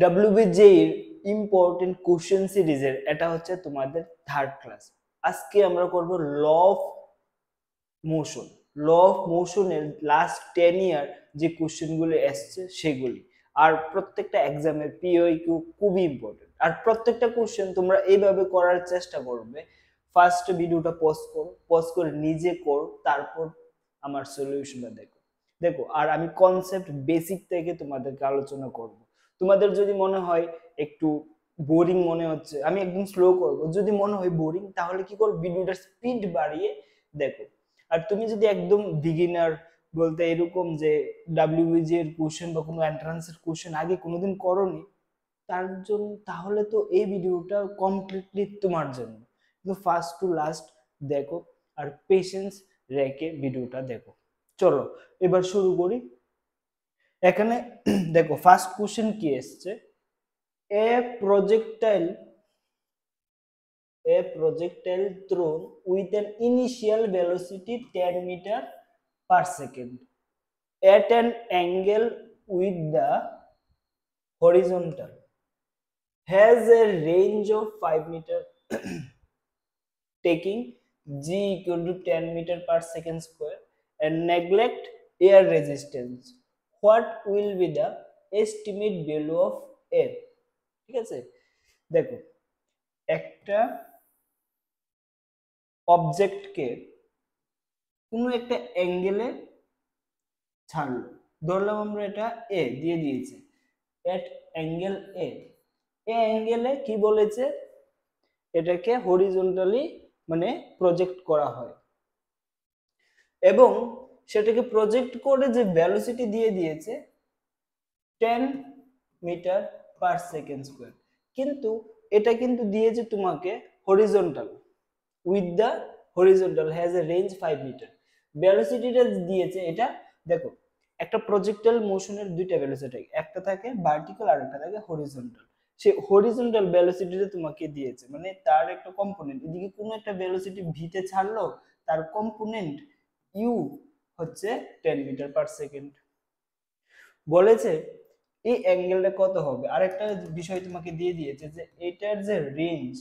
WBJ important question সিরিজের এটা হচ্ছে তোমাদের থার্ড ক্লাস আজকে আমরা করব law of motion law of মোশনের লাস্ট টেন ইয়ার যে কোশ্চেনগুলো এসছে সেগুলি আর প্রত্যেকটা এক্সামের পিওই কিউ খুবই ইম্পর্টেন্ট আর প্রত্যেকটা কোশ্চেন তোমরা এইভাবে করার চেষ্টা করবে ফার্স্ট ভিডিওটা পজ করো পজ করে নিজে করো তারপর আমার সলিউশনটা দেখো দেখো আর আমি কনসেপ্ট বেসিক থেকে তোমাদেরকে আলোচনা করব তোমাদের যদি মনে হয় একটু বোরিং মনে হচ্ছে আমি একদম স্লো করব যদি মনে হয় বোরিং তাহলে কি করো ভিডিওটার স্পিড বাড়িয়ে দেখো আর তুমি যদি একদম বিগিনার বলতে এরকম যে ডাব্লিউবিজি e এর কোশ্চেন বা কোনো এন্ট্রান্সের কোশ্চেন আগে কোনোদিন করনি তার জন্য তাহলে তো এই ভিডিওটা কমপ্লিটলি তোমার জন্য কিন্তু ফার্স্ট টু লাস্ট দেখো আর পেশেন্স রেখে ভিডিওটা দেখো চলো এবার শুরু করি এখানে দেখো ফার্স্ট কোশ্চেন কি এসছে a projectile a projectile thrown with an initial velocity 10 meter per second at an angle with the horizontal has a range of 5 meter taking g equal to 10 meter per second square and neglect air resistance what will be the estimate value of air ঠিক আছে দেখো একটা অবজেক্টকে কোনো একটা অ্যাঙ্গেলে ছাড়লো ধরলাম আমরা এটা এ দিয়ে দিয়েছি এট অ্যাঙ্গেল এ এ অ্যাঙ্গেলে কি বলেছে এটাকে হরিজন্টালি মানে প্রজেক্ট করা হয় এবং সেটাকে প্রজেক্ট করে যে ভ্যালোসিটি দিয়ে দিয়েছে ten metre per second square কিন্তু এটা কিন্তু দিয়েছে তোমাকে horizontal with the horizontal has a range five metre ভ্যালোসিটিটা দিয়েছে এটা দেখো একটা প্রজেক্টাল মোশনের দুইটা ভ্যালোসিটি একটা থাকে ভার্টিক্যাল আর একটা থাকে হরিজন্টাল সে হরিজন্টাল ভ্যালোসিটিটা তোমাকে দিয়েছে মানে তার একটা কম্পোনেন্ট এদিকে কোনো একটা ভ্যালোসিটি ভিতে ছাড়লো তার কম্পোনেন্ট ইউ হচ্ছে টেন মিটার পার সেকেন্ড বলেছে এই অ্যাঙ্গেলটা কত হবে আরেকটা বিষয় তোমাকে দিয়ে দিয়েছে যে এটার যে রেঞ্জ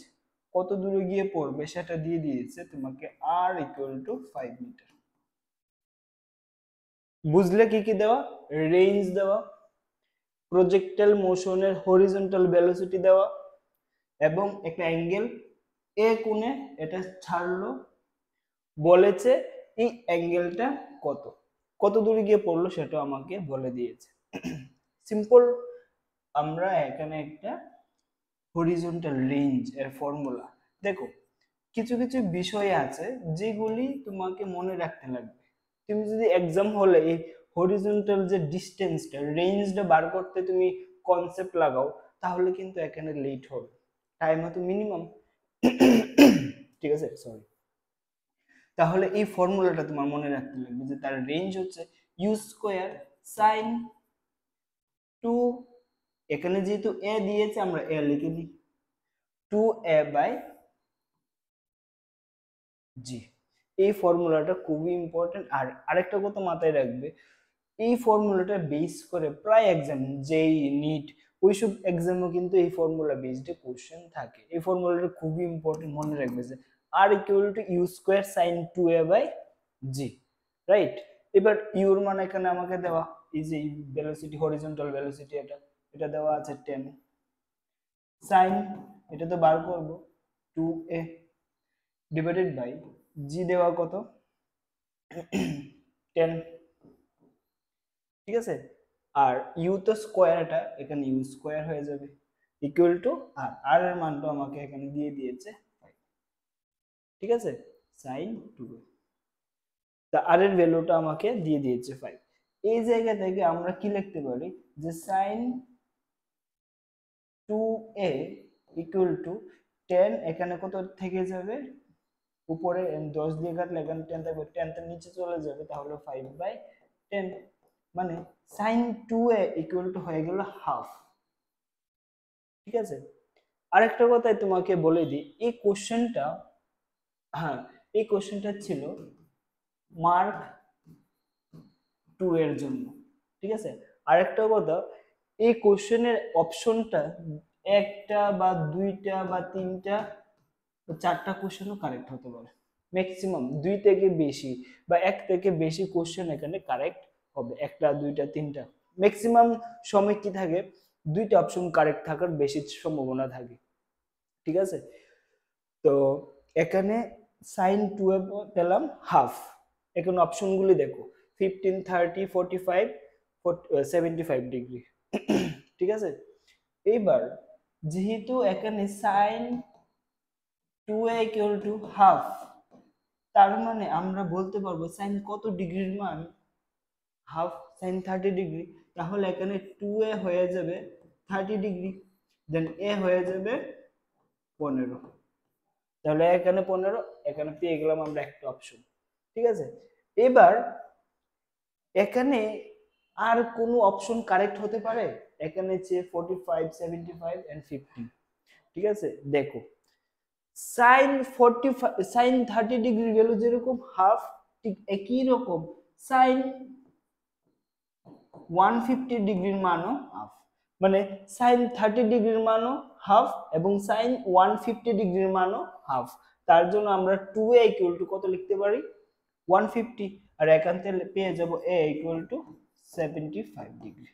কত দূরে গিয়ে পড়বে সেটা দিয়ে দিয়েছে তোমাকে R equal to five metre বুঝলে কি কি দেওয়া রেঞ্জ দেওয়া প্রজেক্টাল মোশনের হরিজন্টাল ভ্যালোসিটি দেওয়া এবং একটা অ্যাঙ্গেল এ কোণে এটা ছাড়লো বলেছে এই অ্যাঙ্গেলটা কত কত দূরে গিয়ে পড়লো সেটা আমাকে বলে দিয়েছে সিম্পল আমরা এখানে একটা হরিজন্টাল রেঞ্জ এর ফর্মুলা দেখো কিছু কিছু বিষয় আছে যেগুলি তোমাকে মনে রাখতে লাগবে তুমি যদি এক্সাম হলে এই হরিজন্টাল যে ডিস্টেন্সটা রেঞ্জটা বার করতে তুমি কনসেপ্ট লাগাও তাহলে কিন্তু এখানে লেট হবে টাইম হয়তো মিনিমাম ঠিক আছে সরি তাহলে এই ফর্মুলাটা তোমার মনে রাখতে লাগবে যে তার রেঞ্জ হচ্ছে ইউ স্কোয়ার সাইন টু এখানে যেহেতু এ দিয়েছে আমরা এ লিখে দিই টু এ বাই জি এই ফর্মুলাটা খুবই ইম্পর্টেন্ট আর আরেকটা কথা মাথায় রাখবে এই ফর্মুলাটা বেস করে প্রায় এক্সাম যেই নিট ওই সব এক্সামও কিন্তু এই ফর্মুলা বেসড কোশ্চেন থাকে এই ফর্মুলাটা খুবই ইম্পর্টেন্ট মনে রাখবে যে R equal to u square sine two a by g right এবার ইউর মান এখানে আমাকে দেওয়া এই যে ভেলোসিটি হরিজন্টাল ভেলোসিটি এটা এটা দেওয়া আছে টেন সাইন এটা তো বার করব two a divided by g দেওয়া কত টেন ঠিক আছে আর ইউ তো স্কোয়ারটা এখানে ইউ স্কোয়ার হয়ে যাবে ইকুয়াল টু আর আর এর মানটা আমাকে এখানে দিয়ে দিয়েছে ঠিক আছে সাইন টু তা আর এর ভ্যালুটা আমাকে দিয়ে দিয়েছে ফাইভ এই জায়গা থেকে আমরা কি লিখতে পারি যে sine two a equal to ten এখানে কত থেকে যাবে উপরে দশ দিয়ে কাটলে এখানে টেন থাকবে টেনটা নিচে চলে যাবে তাহলে ফাইভ বাই টেন মানে sine two a equal to হয়ে গেল হাফ ঠিক আছে আরেকটা কথাই তোমাকে বলে দিই এই কোশ্চেনটা হ্যাঁ এই কোয়েশ্চেনটা ছিল মার্ক টু এর জন্য ঠিক আছে আরেকটা কথা এই কোয়েশ্চেনের অপশনটা একটা বা দুইটা বা তিনটা চারটা কোশ্চেনও কারেক্ট হতে পারে ম্যাক্সিমাম দুই থেকে বেশি বা এক থেকে বেশি কোশ্চেন এখানে কারেক্ট হবে একটা দুইটা তিনটা ম্যাক্সিমাম সময় কি থাকে দুইটা অপশন কারেক্ট থাকার বেশি সম্ভাবনা থাকে ঠিক আছে তো এখানে সাইন টু পেলাম হাফ এখন অপশনগুলি দেখো fifteen thirty forty five seventy five degree ঠিক আছে এইবার যেহেতু এখানে sine two L to half তার মানে আমরা বলতে পারবো সাইন কত ডিগ্রির মান হাফ সাইন থার্টি ডিগ্রি তাহলে এখানে টু এ হয়ে যাবে থার্টি ডিগ্রি দেন এ হয়ে যাবে পনেরো তাহলে এখানে পনেরো এখানে পেয়ে গেলাম আমরা একটা অপশন ঠিক আছে এবার এখানে আর কোনো অপশন কারেক্ট হতে পারে এখানে হচ্ছে forty five seventy five and fifty ঠিক আছে দেখো sine forty sine thirty degree value যেরকম হাফ ঠিক একই রকম সাইন ওয়ান ফিফটি ডিগ্রির মানও হাফ মানে সাইন থার্টি ডিগ্রির মানও হাফ এবং সাইন ওয়ান ফিফটি ডিগ্রির মানও হাফ তার জন্য আমরা টু এ ইকুয়াল টু কত লিখতে পারি ওয়ান ফিফটি আর একান্তে পেয়ে যাব a equal to seventy five degree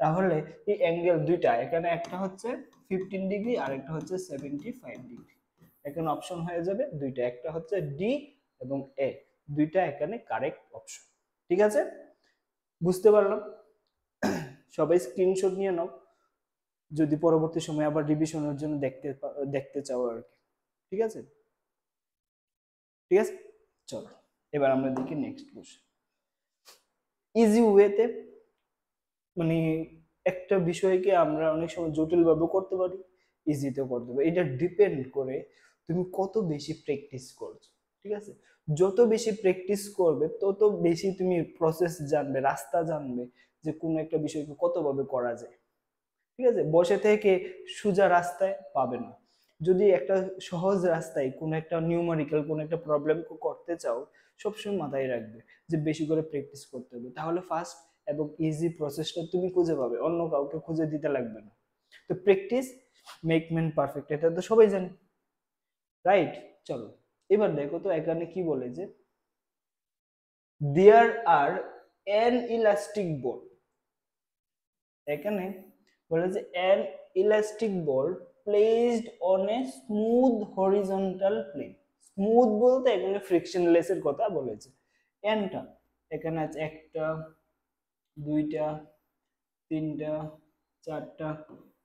তাহলে এই অ্যাঙ্গেল দুইটা এখানে একটা হচ্ছে ফিফটিন ডিগ্রি আর একটা হচ্ছে সেভেন্টি ফাইভ ডিগ্রি এখানে অপশন হয়ে যাবে দুইটা একটা হচ্ছে ডি এবং এ দুইটা এখানে কারেক্ট অপশন ঠিক আছে বুঝতে পারলাম সবাই স্ক্রিনশট নিয়ে নাও যদি পরবর্তী সময় আবার রিভিশনের জন্য দেখতে দেখতে চাও আর কি ঠিক আছে ঠিক আছে চলো এবার আমরা দেখি নেক্সট কোশ্চেন ইজি ওয়েতে মানে একটা বিষয়কে আমরা অনেক সময় জটিলভাবে করতে পারি ইজিতেও করতে পারি এটা ডিপেন্ড করে তুমি কত বেশি প্র্যাকটিস করছো ঠিক আছে যত বেশি প্র্যাকটিস করবে তত বেশি তুমি প্রসেস জানবে রাস্তা জানবে যে কোনো একটা বিষয়কে কতভাবে করা যায় ঠিক আছে বসে থেকে সোজা রাস্তায় পাবে না যদি একটা সহজ রাস্তায় কোনো একটা নিউমারিক্যাল কোন একটা প্রবলেম করতে চাও সবসময় মাথায় রাখবে যে বেশি করে প্র্যাকটিস করতে হবে তাহলে ফার্স্ট এবং ইজি প্রসেসটা তুমি খুঁজে পাবে অন্য কাউকে খুঁজে দিতে লাগবে না তো প্র্যাকটিস মেক ম্যান পারফেক্ট এটা তো সবাই জানে রাইট চলো এবার দেখো তো এখানে কি বলে যে দেয়ার আর অ্যান ইলাস্টিক বল এখানে বলে যে an elastic ball placed on a smooth horizontal plane smooth বলতে এখানে ফ্রিকশনলেসের কথা বলেছে এনটা এখানে আছে একটা দুইটা তিনটা চারটা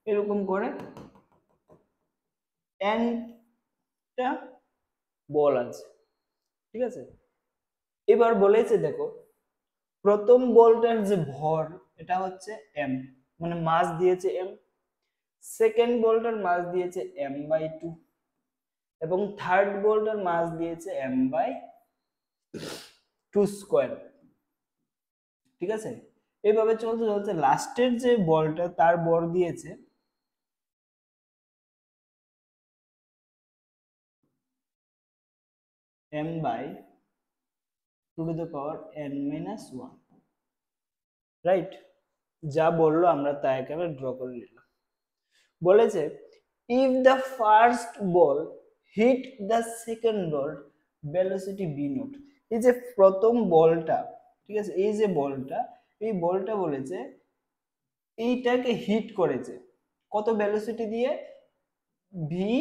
এরকম করে এনটা বল আছে ঠিক আছে এবার বলেছে দেখো প্রথম বলটার যে ভর এটা হচ্ছে এম মানে মাস দিয়েছে এম সেকেন্ড বলটার মাস দিয়েছে এম বাই টু এবং থার্ড বলটার মাস দিয়েছে এম বাই টু স্কোয়ার ঠিক আছে এইভাবে চলতে চলতে লাস্টের যে বলটা তার বর দিয়েছে m by two to the power n minus one right যা বললো আমরা তা একেবারে ড্র করে নিলাম বলেছে if the first ball hit the second ball velocity v naught এই যে প্রথম বলটা ঠিক আছে এই যে বলটা এই বলটা বলেছে এইটাকে হিট করেছে কত ভ্যালোসিটি দিয়ে ভি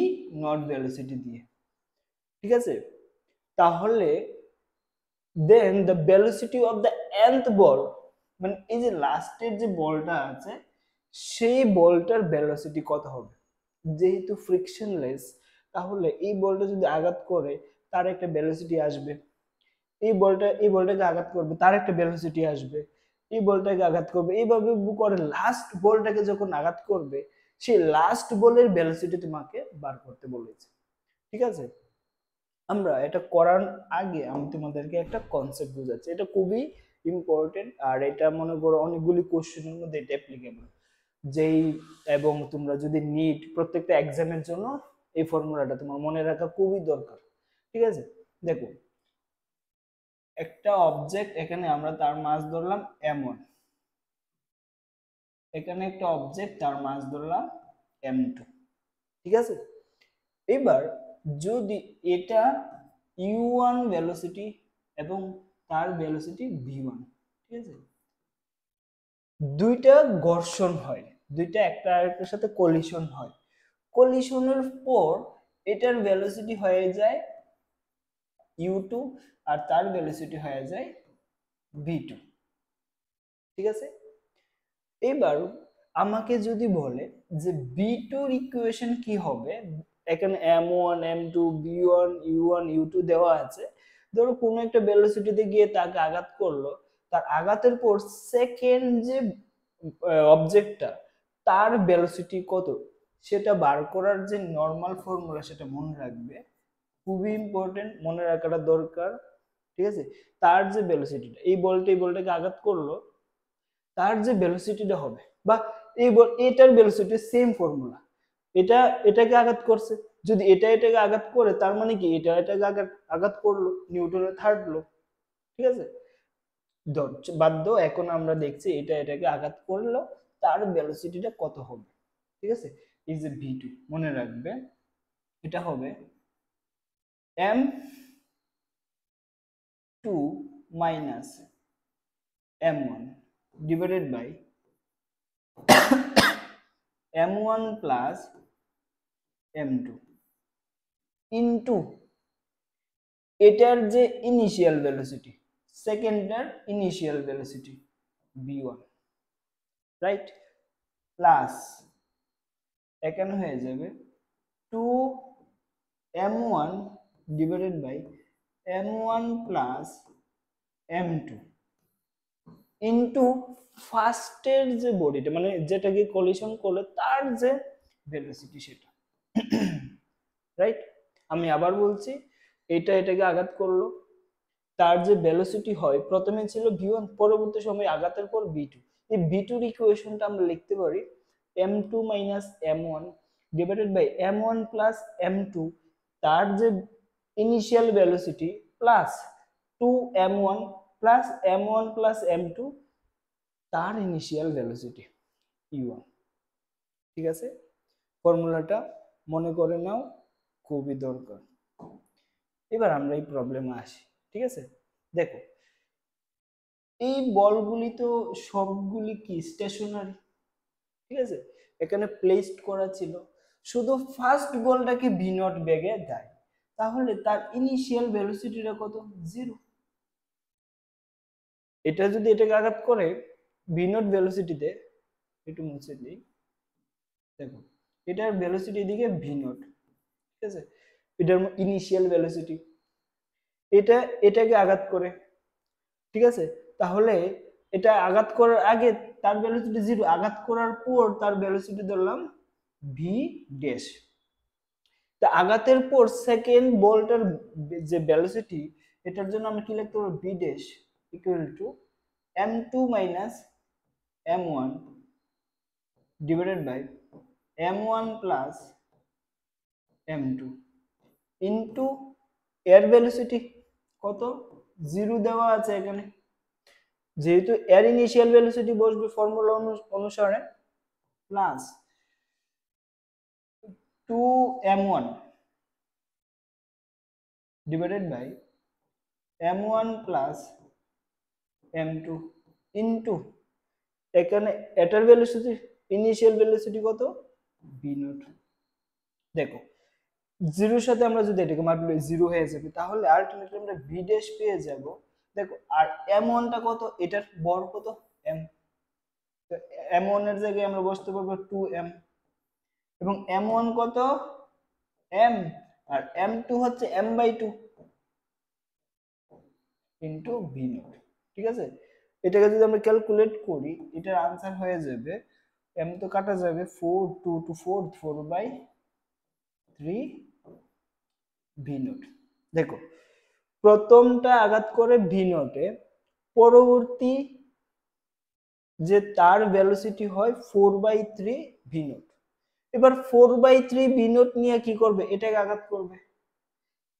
নট ভ্যালোসিটি দিয়ে ঠিক আছে তাহলে then the velocity of the nth ball মানে এই যে লাস্টের যে বলটা আছে সেই বলটার ভ্যালোসিটি কত হবে যেহেতু ফ্রিকশনলেস তাহলে এই বলটা যদি আঘাত করে তার একটা ভ্যালোসিটি আসবে এই বলটা এই বলটাকে আঘাত করবে তার একটা ভ্যালোসিটি আসবে এই বলটাকে আঘাত করবে এইভাবে করে লাস্ট বলটাকে যখন আঘাত করবে সেই লাস্ট বলের ভ্যালোসিটি তোমাকে বার করতে বলেছে ঠিক আছে আমরা এটা করার আগে আমি তোমাদেরকে একটা কনসেপ্ট বুঝাচ্ছি এটা খুবই ইম্পর্টেন্ট আর এটা মনে করো অনেকগুলি কোশ্চেনের মধ্যে এটা অ্যাপ্লিকেবল যেই এবং তোমরা যদি নিট প্রত্যেকটা এক্সামের জন্য এই ফর্মুলাটা তোমার মনে রাখা খুবই দরকার ঠিক আছে দেখো একটা অবজেক্ট এখানে আমরা তার মাছ ধরলাম এম ওয়ান এখানে একটা অবজেক্ট তার মাছ ধরলাম এম টু ঠিক আছে এবার যদি এটা ইউ ওয়ান ভেলোসিটি এবং তার ভেলোসিটি ভি ওয়ান ঠিক আছে দুইটা ঘর্ষণ হয় দুইটা একটা আরেকটার সাথে কলিশন হয় কলিশনের পর এটার ভ্যালোসিটি হয়ে যায় ইউ টু আর তার ভ্যালোসিটি হয়ে যায় ভি টু ঠিক আছে এবার আমাকে যদি বলে যে বি টুর ইকুয়েশন কি হবে এখানে m one m two v one u one u two দেওয়া আছে ধরো কোনো একটা ভেলোসিটিতে গিয়ে তাকে আঘাত করলো তার আঘাতের পর সেকেন্ড যে অবজেক্টটা তার ভ্যালোসিটি কত সেটা বার করার যে নর্মাল ফর্মুলা সেটা মনে রাখবে খুবই ইম্পর্টেন্ট মনে রাখাটা দরকার ঠিক আছে তার যে ভ্যালোসিটিটা এই বলটা এই বলটাকে আঘাত করলো তার যে ভ্যালোসিটিটা হবে বা এই বল এটার ভ্যালোসিটি সেম ফর্মুলা এটা এটাকে আঘাত করছে যদি এটা এটাকে আঘাত করে তার মানে কি এটা এটাকে আঘাত আঘাত করলো নিউটনের থার্ড লো ঠিক আছে বাধ্য এখন আমরা দেখছি এটা এটাকে আঘাত করলো তার ভেলোসিটিটা কত হবে ঠিক আছে ইজ এ ভি টু মনে রাখবে এটা হবে m two minus M one divided by M one plus M two into এটার যে ইনিশিয়াল ভেলোসিটি সেকেন্ডার initial velocity v one right plus এখানে হয়ে যাবে two M one divided by M one plus M two into ফার্স্টের যে বডিটা মানে যেটাকে কলিশন করলে তার যে ভেলোসিটি সেটা রাইট আমি আবার বলছি এটা এটাকে আঘাত করলো তার যে ভেলোসিটি হয় প্রথমে ছিল ভি ওয়ান পরবর্তী সময় আঘাতের পর ভি টু এই বি টু ইকুয়েশনটা আমরা লিখতে পারি m two minus M one divided by M one plus M two তার যে initial velocity plus two M one plus M one plus M two তার ইনিশিয়াল ভ্যালোসিটি ইউ ওয়ান ঠিক আছে ফর্মুলাটা মনে করে নাও খুবই দরকার এবার আমরা এই প্রবলেমে আসি ঠিক আছে দেখো এই বলগুলি তো সবগুলি কি স্টেশনারি ঠিক আছে এখানে প্লেসড করা ছিল শুধু ফার্স্ট বলটাকে ভি নট ব্যাগে দেয় তাহলে তার ইনিশিয়াল ভেলোসিটিটা কত জিরো এটা যদি এটাকে আঘাত করে ভি নট ভেলোসিটিতে একটু মুছে দিই দেখো এটার ভেলোসিটি দিকে ভি নট ঠিক আছে এটার ইনিশিয়াল ভেলোসিটি এটা এটাকে আঘাত করে ঠিক আছে তাহলে এটা আঘাত করার আগে তার ভ্যালোসিটি জিরো আঘাত করার পর তার ভ্যালুসিটি ধরলাম ভি ড্যাশ তা আঘাতের পর সেকেন্ড বলটার যে ভ্যালোসিটি এটার জন্য আমি কি লিখতে পারবো v dash equal to M two minus M one divided by M one plus M two into এর ভ্যালোসিটি কত জিরো দেওয়া আছে এখানে যেহেতু এর ইনিশিয়াল ভেলোসিটি বসবে ফর্মুলা অনুসারে plus two M one divided by M one plus M two into এখানে এটার ভ্যালুসিটি ইনিশিয়াল ভ্যালুসিটি কত বি দেখো জিরোর সাথে আমরা যদি এটাকে মাল্টিপ্লাই জিরো হয়ে যাবে তাহলে আলটিমেটলি আমরা বি ড্যাশ পেয়ে যাবো দেখো আর এম ওয়ানটা কত এটার বর কত এম এম ওয়ান এর জায়গায় আমরা বসতে পারবো টু এম এবং এম ওয়ান কত এম আর এম টু হচ্ছে m by two into v naught ঠিক আছে এটাকে যদি আমরা ক্যালকুলেট করি এটার আনসার হয়ে যাবে এম তো কাটা যাবে four two two four four by three v naught দেখো প্রথমটা আঘাত করে ভি নটে পরবর্তী যে তার ভ্যালুসিটি হয় four by three v naught এবার four by three v naught নিয়ে কি করবে এটাকে আঘাত করবে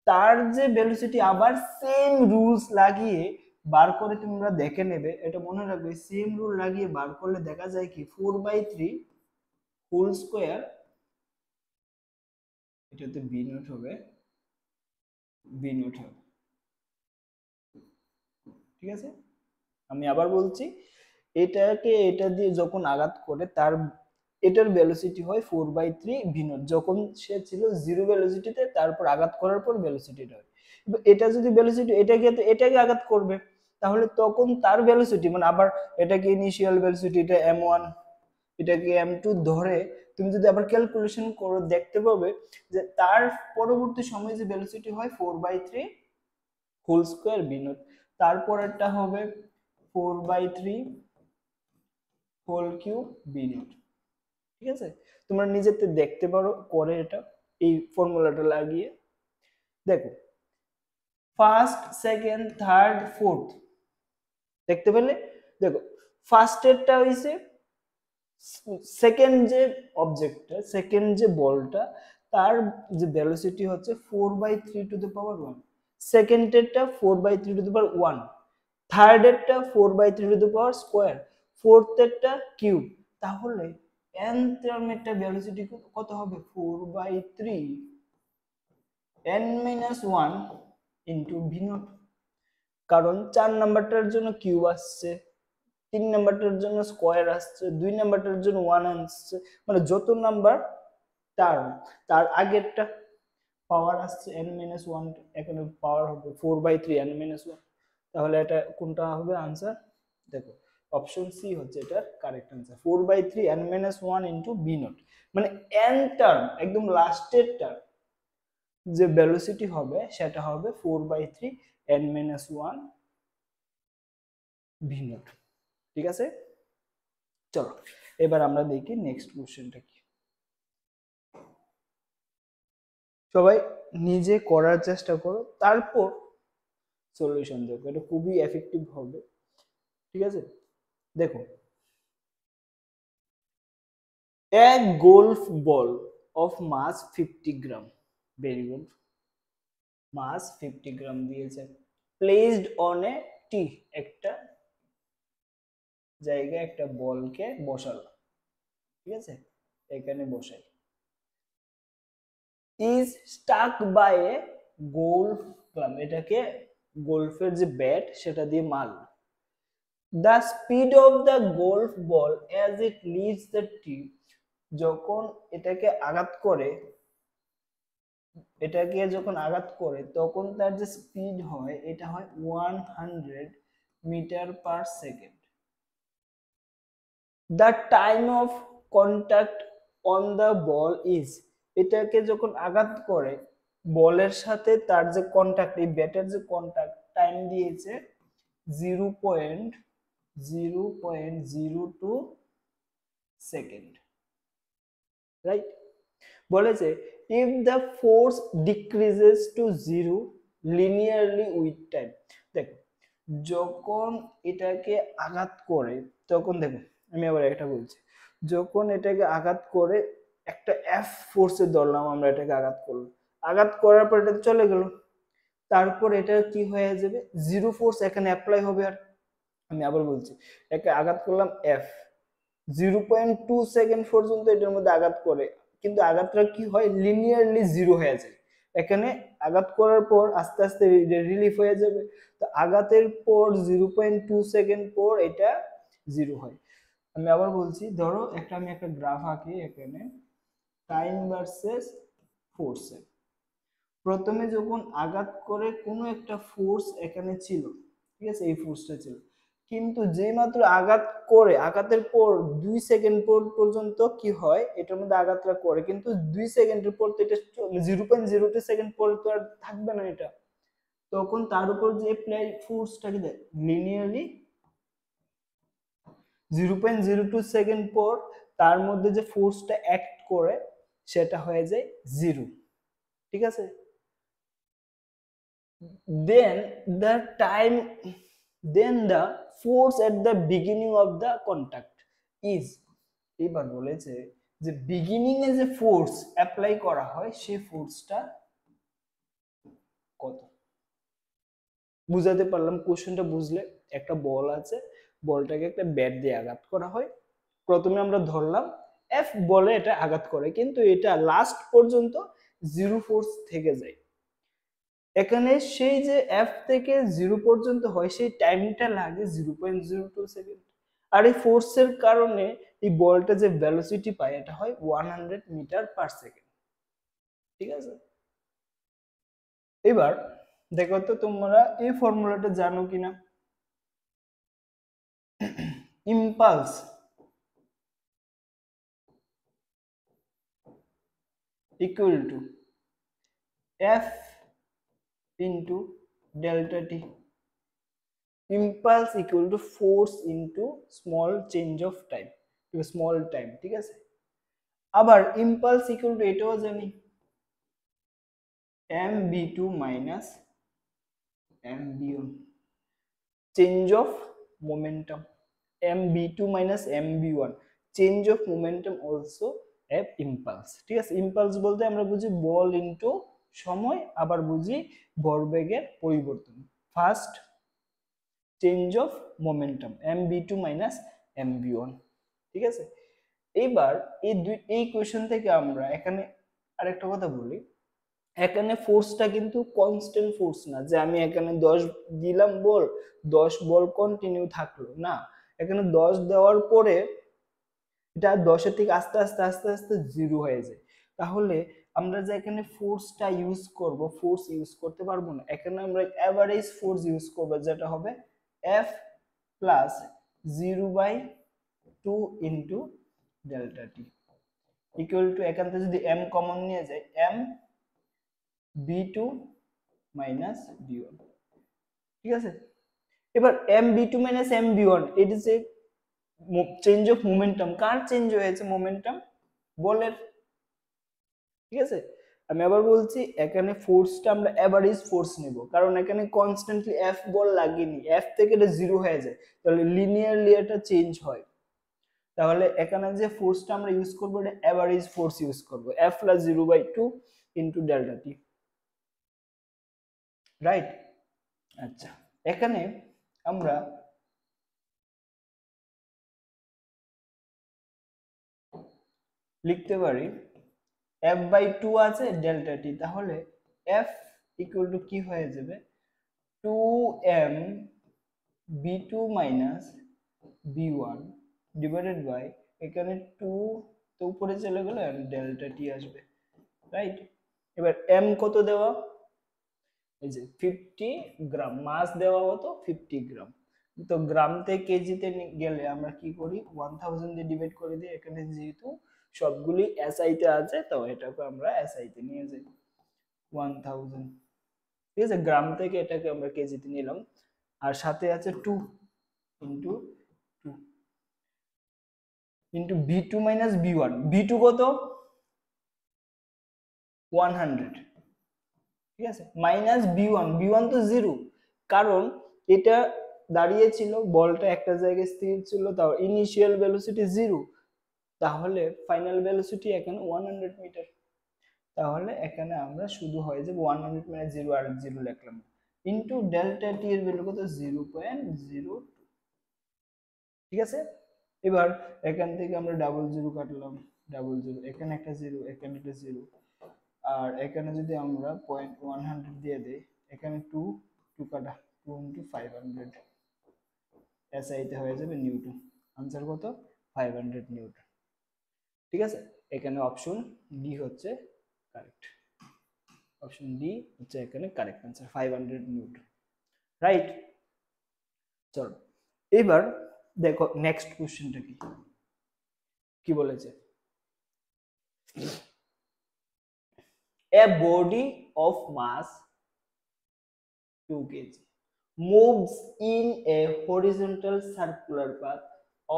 তার যে ভ্যালুসিটি আবার সেম রুলস লাগিয়ে বার করে তোমরা দেখে নেবে এটা মনে রাখবে সেম রুল লাগিয়ে বার করলে দেখা যায় কি four by three whole square এটাতে বি নোট হবে বি নোট হবে ঠিক আছে আমি আবার বলছি এটাকে এটা দিয়ে যখন আঘাত করে তার এটার ভ্যালোসিটি হয় ফোর বাই থ্রি ভিন্ন যখন সে ছিল জিরো ভ্যালোসিটিতে তারপর আঘাত করার পর ভেলোসিটিটা হয় এটা যদি ভ্যালোসিটি এটাকে এটাকে আঘাত করবে তাহলে তখন তার ভ্যালোসিটি মানে আবার এটাকে ইনিশিয়াল ভ্যালোসিটি এটা এম ওয়ান এটাকে এম টু ধরে তুমি যদি আবার ক্যালকুলেশন করো দেখতে পাবে যে তার পরবর্তী সময়ে যে ভ্যালোসিটি হয় four by three whole square বিনোদ তারপর একটা হবে four by three whole cube বিডি ঠিক আছে তোমরা নিজেতে দেখতে পারো করে এটা এই ফর্মুলাটা লাগিয়ে দেখো ফার্স্ট সেকেন্ড থার্ড ফোর্থ দেখতে পেলে দেখো ফার্স্টেরটা হইছে সেকেন্ড যে অবজেক্টটা সেকেন্ড যে বলটা তার যে ভ্যালোসিটি হচ্ছে four by three to the power one second সেকেন্ডেরটা four by three to the power one থার্ডেরটা four by three to the power square ফোর্থেরটা কিউব তাহলে এনথার্মেরটা ভ্যালোসিটি কত হবে four by three n minus one into v naught কারণ চার নাম্বারটার জন্য কিউব আসছে তিন নাম্বারটার জন্য স্কোয়ার আসছে দুই নাম্বারটার জন্য ওয়ান আসছে মানে যত নাম্বার তার তার আগেরটা পাওয়ার আসছে এন মাইনাস ওয়ান এখানে পাওয়ার হবে four by three n minus one তাহলে এটা কোনটা হবে আনসার দেখো অপশন সি হচ্ছে এটার correct answer four by three n minus one into v naught মানে এন টার্ম একদম লাস্টের টার্ম যে ভ্যালোসিটি হবে সেটা হবে four by three n minus one v naught ঠিক আছে চলো এবার আমরা দেখি নেক্সট কোশ্চেনটা কি সবাই নিজে করার চেষ্টা করো তারপর সলিউশন দেখো এটা খুবই এফেক্টিভ হবে ঠিক আছে দেখো এক golf ball of mass fifty gram very good mass fifty gram দিয়েছে প্লেসড অন এ টি একটা জায়গায় একটা বলকে বসালাম ঠিক আছে এখানে বসাই is stuck by a golf club এটাকে গোল্ফের যে ব্যাট সেটা দিয়ে মারল the speed of the golf ball as it leads the tip যখন এটাকে আঘাত করে এটাকে যখন আঘাত করে তখন তার যে স্পিড হয় এটা হয় one hundred metre per second the time of contact on the ball is এটাকে যখন আঘাত করে বলের সাথে তার যে কন্ট্যাক্ট এই ব্যাটের যে কন্ট্যাক্ট টাইম দিয়েছে zero point zero point zero two second right বলেছে if the force decreases to zero linearly with time দেখো যখন এটাকে আঘাত করে তখন দেখো আমি আবার একটা বলছি যখন এটাকে আঘাত করে একটা এফ ফোর্সে ধরলাম আমরা এটাকে আঘাত করলাম আঘাত করার পর এটা চলে গেল তারপর এটা কি হয়ে যাবে জিরো ফোর্স এখানে অ্যাপ্লাই হবে আর আমি আবার বলছি একে আঘাত করলাম F zero point two second পর্যন্ত এটার মধ্যে আঘাত করে কিন্তু আঘাতটা কি হয় লিনিয়ারলি জিরো হয়ে যায় এখানে আঘাত করার পর আস্তে আস্তে রিলিফ হয়ে যাবে তো আঘাতের পর জিরো পয়েন্ট টু সেকেন্ড পর এটা জিরো হয় আমি আবার বলছি ধরো একটা আমি একটা গ্রাফ আঁকি এখানে টাইম ভার্সেস ফোর্সে প্রথমে যখন আঘাত করে কোনো একটা ফোর্স এখানে ছিল ঠিক আছে এই ফোর্সটা ছিল কিন্তু যে মাত্র আঘাত করে আঘাতের পর দুই সেকেন্ড পর পর্যন্ত কি হয় এটার মধ্যে আঘাতটা করে কিন্তু দুই সেকেন্ডের পর তো এটা zero point zero two second পর তো আর থাকবে না এটা তখন তার উপর যে প্লাই ফোর্সটাকে দেয় linearly zero point zero two second পর তার মধ্যে যে ফোর্সটা অ্যাক্ট করে সেটা হয়ে যায় জিরো ঠিক আছে then the time then the force at the beginning of the contact is এবার বলেছে যে বিগিনিং এ যে ফোর্স অ্যাপ্লাই করা হয় সেই ফোর্সটা কত বুঝাতে পারলাম কোশ্চেনটা বুঝলে একটা বল আছে বলটাকে একটা ব্যাট দিয়ে আঘাত করা হয় প্রথমে আমরা ধরলাম এফ বলে এটা আঘাত করে কিন্তু এটা লাস্ট পর্যন্ত জিরো ফোর্স থেকে যায় এখানে সেই যে এফ থেকে জিরো পর্যন্ত হয় সেই টাইমটা লাগে zero point zero two second আর এই ফোর্সের কারণে এই বলটা যে ভ্যালোসিটি পায় এটা হয় one hundred metre per second ঠিক আছে এবার দেখো তো তোমরা এই ফর্মুলাটা জানো কিনা impulse equal to F into delta T impulse equal to force into small change of time small time ठीक है अबर इम्पल्स इक्वल टू एट जानी M V two minus M V one change of momentum M V two minus M V one change of momentum also of impulse ঠিক আছে impulse বলতে আমরা বুঝি বল ইন্টু সময় আবার বুঝি ভরবেগের পরিবর্তন first change of momentum M V two minus M V one ঠিক আছে এবার এই দুই এই কোয়েশন থেকে আমরা এখানে আরেকটা কথা বলি এখানে ফোর্সটা কিন্তু কনস্ট্যান্ট ফোর্স না যে আমি এখানে দশ দিলাম বল দশ বল কন্টিনিউ থাকলো না এখানে দশ দেওয়ার পরে এটা দশের থেকে আস্তে আস্তে আস্তে আস্তে জিরো হয়ে যায় তাহলে আমরা যে এখানে ফোর্সটা ইউজ করব ফোর্স ইউজ করতে পারবো না এখানে আমরা অ্যাভারেজ ফোর্স ইউজ করব যেটা হবে F plus zero by two into delta T equal to এখান থেকে যদি এম কমন নিয়ে যায় M V two minus V one ঠিক আছে এবার M V two minus M V one এটি যে চেঞ্জ অফ মোমেন্টাম কার চেঞ্জ হয়েছে মোমেন্টাম বলের ঠিক আছে আমি আবার বলছি এখানে ফোর্সটা আমরা অ্যাভারেজ ফোর্স নেব কারণ এখানে কনস্ট্যান্টলি এফ বল লাগেনি এফ থেকে এটা জিরো হয়ে যায় তাহলে লিনিয়ারলি এটা চেঞ্জ হয় তাহলে এখানে যে ফোর্সটা আমরা ইউজ করবো এটা অ্যাভারেজ ফোর্স ইউজ করবো F plus zero by two into delta T right আচ্ছা এখানে আমরা লিখতে পারি এফ বাই টু আছে ডেল্টা টি তাহলে এফ ইকুয়াল টু কি হয়ে যাবে two M V two minus V one divided by এখানে টু তো উপরে চলে গেল ডেল্টা টি আসবে রাইট এবার এম কত দেওয়া এই যে ফিফটি গ্রাম মাস দেওয়া হতো ফিফটি গ্রাম তো গ্রামতে থেকে কেজিতে গেলে আমরা কি করি ওয়ান থাউজেন্ড দিয়ে ডিভাইড করে দিই এখানে যেহেতু সবগুলি এসআইতে আছে তো এটাকে আমরা এসআইতে নিয়ে যাই ওয়ান থাউজেন্ড ঠিক আছে গ্রাম থেকে এটাকে আমরা কেজিতে নিলাম আর সাথে আছে two into two into V two minus V one V two কত ওয়ান হান্ড্রেড ঠিক আছে minus V one V one তো জিরো কারণ এটা দাঁড়িয়েছিল বলটা একটা জায়গায় স্থির ছিল তার ইনিশিয়াল ভেলোসিটি জিরো তাহলে ফাইনাল ভ্যালোসিটি এখানে ওয়ান হান্ড্রেড মিটার তাহলে এখানে আমরা শুধু হয়ে যাবো ওয়ান হান্ড্রেড মানে জিরো আর জিরো লিখলাম ইন্টু ডেল্টা টি এর ভ্যালু কত জিরো পয়েন্ট জিরো টু ঠিক আছে এবার এখান থেকে আমরা ডাবল জিরো কাটলাম ডাবল জিরো এখানে একটা জিরো এখানে একটা জিরো আর এখানে যদি আমরা পয়েন্ট ওয়ান হান্ড্রেড দিয়ে দিই এখানে টু টু কাটা টু ইন্টু ফাইভ হান্ড্রেড এসআইতে হয়ে যাবে নিউটন আনসার কত ফাইভ হান্ড্রেড নিউটন ঠিক আছে এখানে অপশন ডি হচ্ছে কারেক্ট অপশন ডি হচ্ছে এখানে correct answer five hundred newton right চলো এবার দেখো নেক্সট কোয়েশ্চেনটা কি কি বলেছে a body of mass two kg moves in a horizontal circular path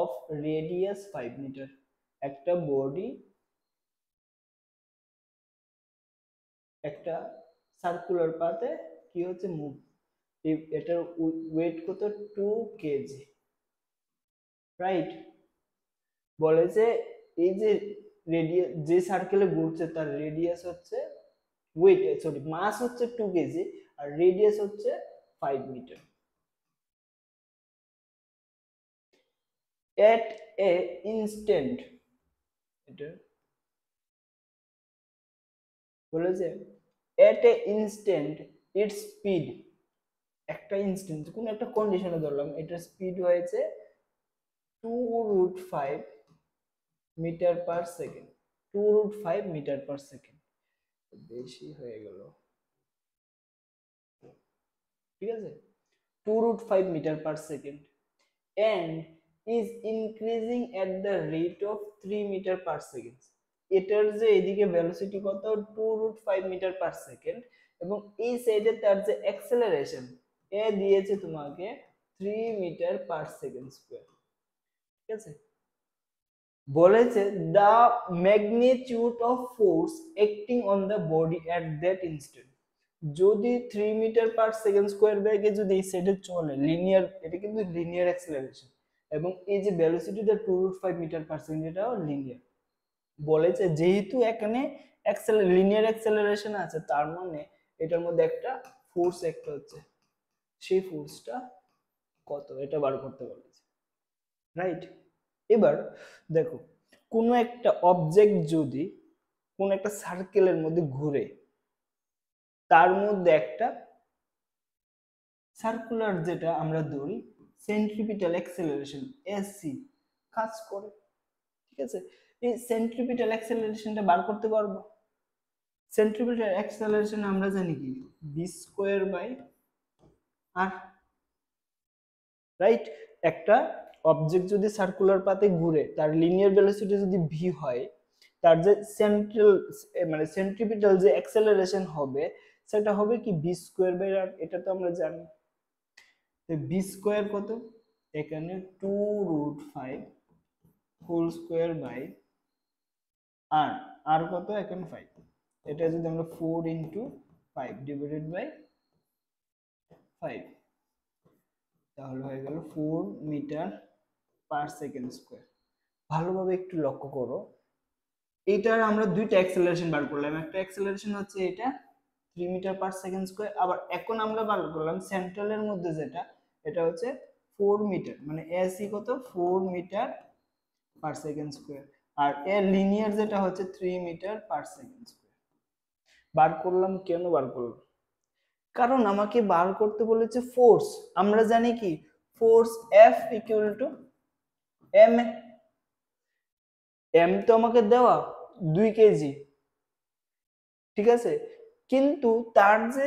of radius five metre একটা বডি একটা সার্কুলার পাতে কি হচ্ছে মুভ এটার ওয়েট কত টু কেজি রাইট বলে যে এই যে রেডিয়াস যে সার্কেলে ঘুরছে তার রেডিয়াস হচ্ছে ওয়েট সরি মাস হচ্ছে টু কেজি আর রেডিয়াস হচ্ছে five metre at a instant এটা বলেছে at a instant it speed একটা ইনস্ট্যান্ট কোন একটা কন্ডিশনে ধরলাম এটার স্পিড হয়েছে two root five metre per second two root five metre per second বেশি হয়ে গেল ঠিক আছে two root five metre per second and is increasing at the rate of three metre per second এটার যে এদিকে ভেলোসিটি কত two root five metre per second এবং এই সাইডে তার যে অ্যাক্সেলারেশন এ দিয়েছে তোমাকে three metre per second square ঠিক আছে বলেছে the magnitude of force acting on the body at that instant যদি three metre per second square ব্যাগে যদি এই সাইডে চলে লিনিয়ার এটা কিন্তু লিনিয়ার অ্যাক্সেলারেশন এবং এই যে ভেলোসিটিটা two root five metre per second এটাও লিনিয়ার বলেছে যেহেতু এখানে লিনিয়ার অ্যাক্সেলারেশন আছে তার মানে এটার মধ্যে একটা ফোর্স একটা হচ্ছে সেই ফোর্সটা কত এটা বার করতে বলেছে রাইট এবার দেখো কোনো একটা অবজেক্ট যদি কোন একটা সার্কেলের মধ্যে ঘুরে তার মধ্যে একটা সার্কুলার যেটা আমরা দৌড়ি সেন্ট্রিপিটাল অ্যাক্সেলারেশন এসসি কাজ করে ঠিক আছে এই সেন্ট্রিপিটাল অ্যাক্সেলারেশনটা বার করতে পারবো সেন্ট্রিপিটাল অ্যাক্সেলারেশন আমরা জানি কি V square by R right একটা অবজেক্ট যদি সার্কুলার পাতে ঘুরে তার লিনিয়ার ভেলোসিটি যদি ভি হয় তার যে সেন্ট্রাল মানে সেন্ট্রিপিটাল যে অ্যাক্সেলারেশন হবে সেটা হবে কি বি স্কোয়ার বাই আর এটা তো আমরা জানি তো বি স্কোয়ার কত এখানে two root five full square by R R কত এখানে ফাইভ এটা যদি আমরা four into five divided by five তাহলে হয়ে গেল four metre per second square ভালোভাবে একটু লক্ষ্য করো এটার আমরা দুইটা অ্যাক্সেলারেশন বার করলাম একটা অ্যাক্সেলারেশন হচ্ছে এটা three metre per second square আবার এখন আমরা বার করলাম সেন্ট্রালের মধ্যে যেটা এটা হচ্ছে ফোর মিটার মানে এসি কত four metre per second square আর এ লিনিয়ার যেটা হচ্ছে three metre per second square বার করলাম কেন বার করলাম কারণ আমাকে বার করতে বলেছে ফোর্স আমরা জানি কি force F equal to M M তো আমাকে দেওয়া দুই কেজি ঠিক আছে কিন্তু তার যে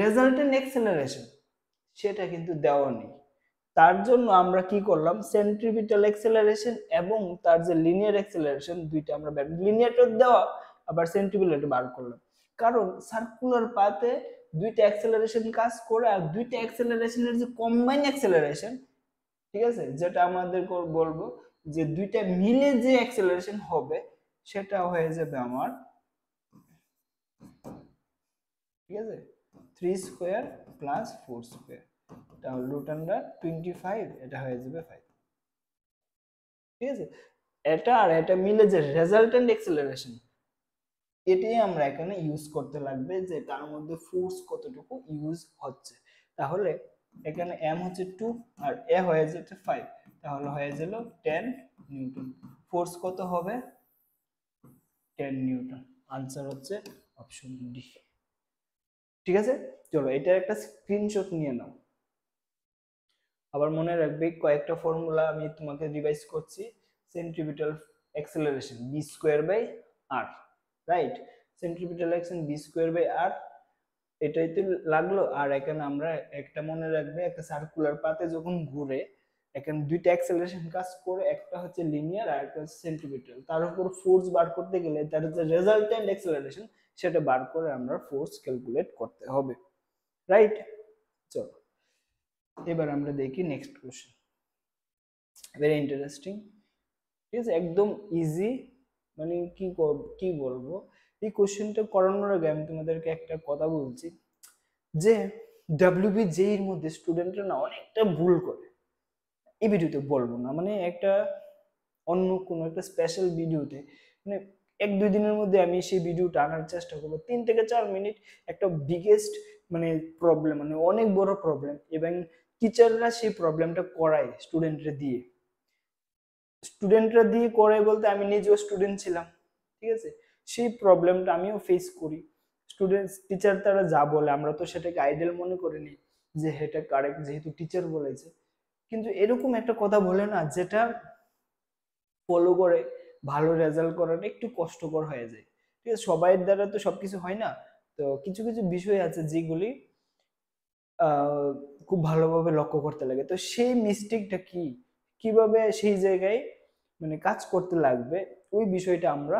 রেজাল্টের এক্সেলারেশন সেটা কিন্তু দেওয়া নেই তার জন্য আমরা কি করলাম সেন্ট্রিপিটাল এক্সেলারেশন এবং তার যে লিনিয়ার এক্সেলারেশন দুইটা আমরা লিনিয়ারটা দেওয়া আবার সেন্ট্রিপিটালটা বার করলাম কারণ সার্কুলার পাতে দুইটা অ্যাক্সেলারেশন কাজ করে আর দুইটা অ্যাক্সেলারেশনের যে কম্বাইন অ্যাক্সেলারেশন ঠিক আছে যেটা আমাদের বলবো যে দুইটা মিলে যে অ্যাক্সেলারেশন হবে সেটা হয়ে যাবে আমার ঠিক আছে three square plus four square তাহলে রুট আন্ডার টোয়েন্টি ফাইভ এটা হয়ে যাবে ফাইভ ঠিক আছে এটা আর এটা মিলে যে রেজাল্টেন্ট এক্সেলারেশন এটাই আমরা এখানে ইউজ করতে লাগবে যে তার মধ্যে ফোর্স কতটুকু ইউজ হচ্ছে তাহলে এখানে এম হচ্ছে টু আর এ হয়ে যেতে ফাইভ তাহলে হয়ে গেল টেন নিউটন ফোর্স কত হবে টেন নিউটন আনসার হচ্ছে অপশন ডি ঠিক আছে চলো এটার একটা স্ক্রিনশট নিয়ে নাও আবার মনে রাখবে কয়েকটা ফর্মুলা আমি তোমাকে রিভাইজ করছি centripetal acceleration V square by R right centripetal action V square by R এটাই তো লাগলো আর এখানে আমরা একটা মনে রাখবে একটা সার্কুলার পাতে যখন ঘুরে এখানে দুইটা অ্যাক্সেলারেশন কাজ করে একটা হচ্ছে লিনিয়ার আর একটা হচ্ছে সেন্ট্রিপিটাল তার উপর ফোর্স বার করতে গেলে তার যে রেজাল্টেন্ট অ্যাক্সেলারেশন সেটা বার করে আমরা ফোর্স ক্যালকুলেট করতে হবে রাইট চলো এবার আমরা দেখি নেক্সট কোশ্চেন ভেরি ইন্টারেস্টিং ঠিক আছে একদম ইজি মানে কি কি বলবো এই কোয়েশ্চেনটা করানোর আগে আমি তোমাদেরকে একটা কথা বলছি যে ডাব্লিউবি এর মধ্যে স্টুডেন্টরা না অনেকটা ভুল করে এই ভিডিওতে বলবো না মানে একটা অন্য কোনো একটা স্পেশাল ভিডিওতে মানে এক দুই দিনের মধ্যে আমি সেই ভিডিওটা আনার চেষ্টা করবো তিন থেকে চার মিনিট একটা বিগেস্ট মানে প্রবলেম মানে অনেক বড় প্রবলেম এবং টিচাররা সেই প্রবলেমটা করায় স্টুডেন্টরা দিয়ে স্টুডেন্টরা দিয়ে করায় বলতে আমি নিজেও স্টুডেন্ট ছিলাম ঠিক আছে সেই প্রবলেমটা আমিও ফেস করি স্টুডেন্ট টিচার তারা যা বলে আমরা তো সেটাকে আইডিয়াল মনে করে নিই যে এটা কারেক্ট যেহেতু টিচার বলেছে কিন্তু এরকম একটা কথা বলে না যেটা ফলো করে ভালো রেজাল্ট করাটা একটু কষ্টকর হয়ে যায় ঠিক আছে সবাইয়ের দ্বারা তো সবকিছু হয় না তো কিছু কিছু বিষয় আছে যেগুলি খুব ভালোভাবে লক্ষ্য করতে লাগে তো সেই মিস্টেকটা কি কিভাবে সেই জায়গায় মানে কাজ করতে লাগবে ওই বিষয়টা আমরা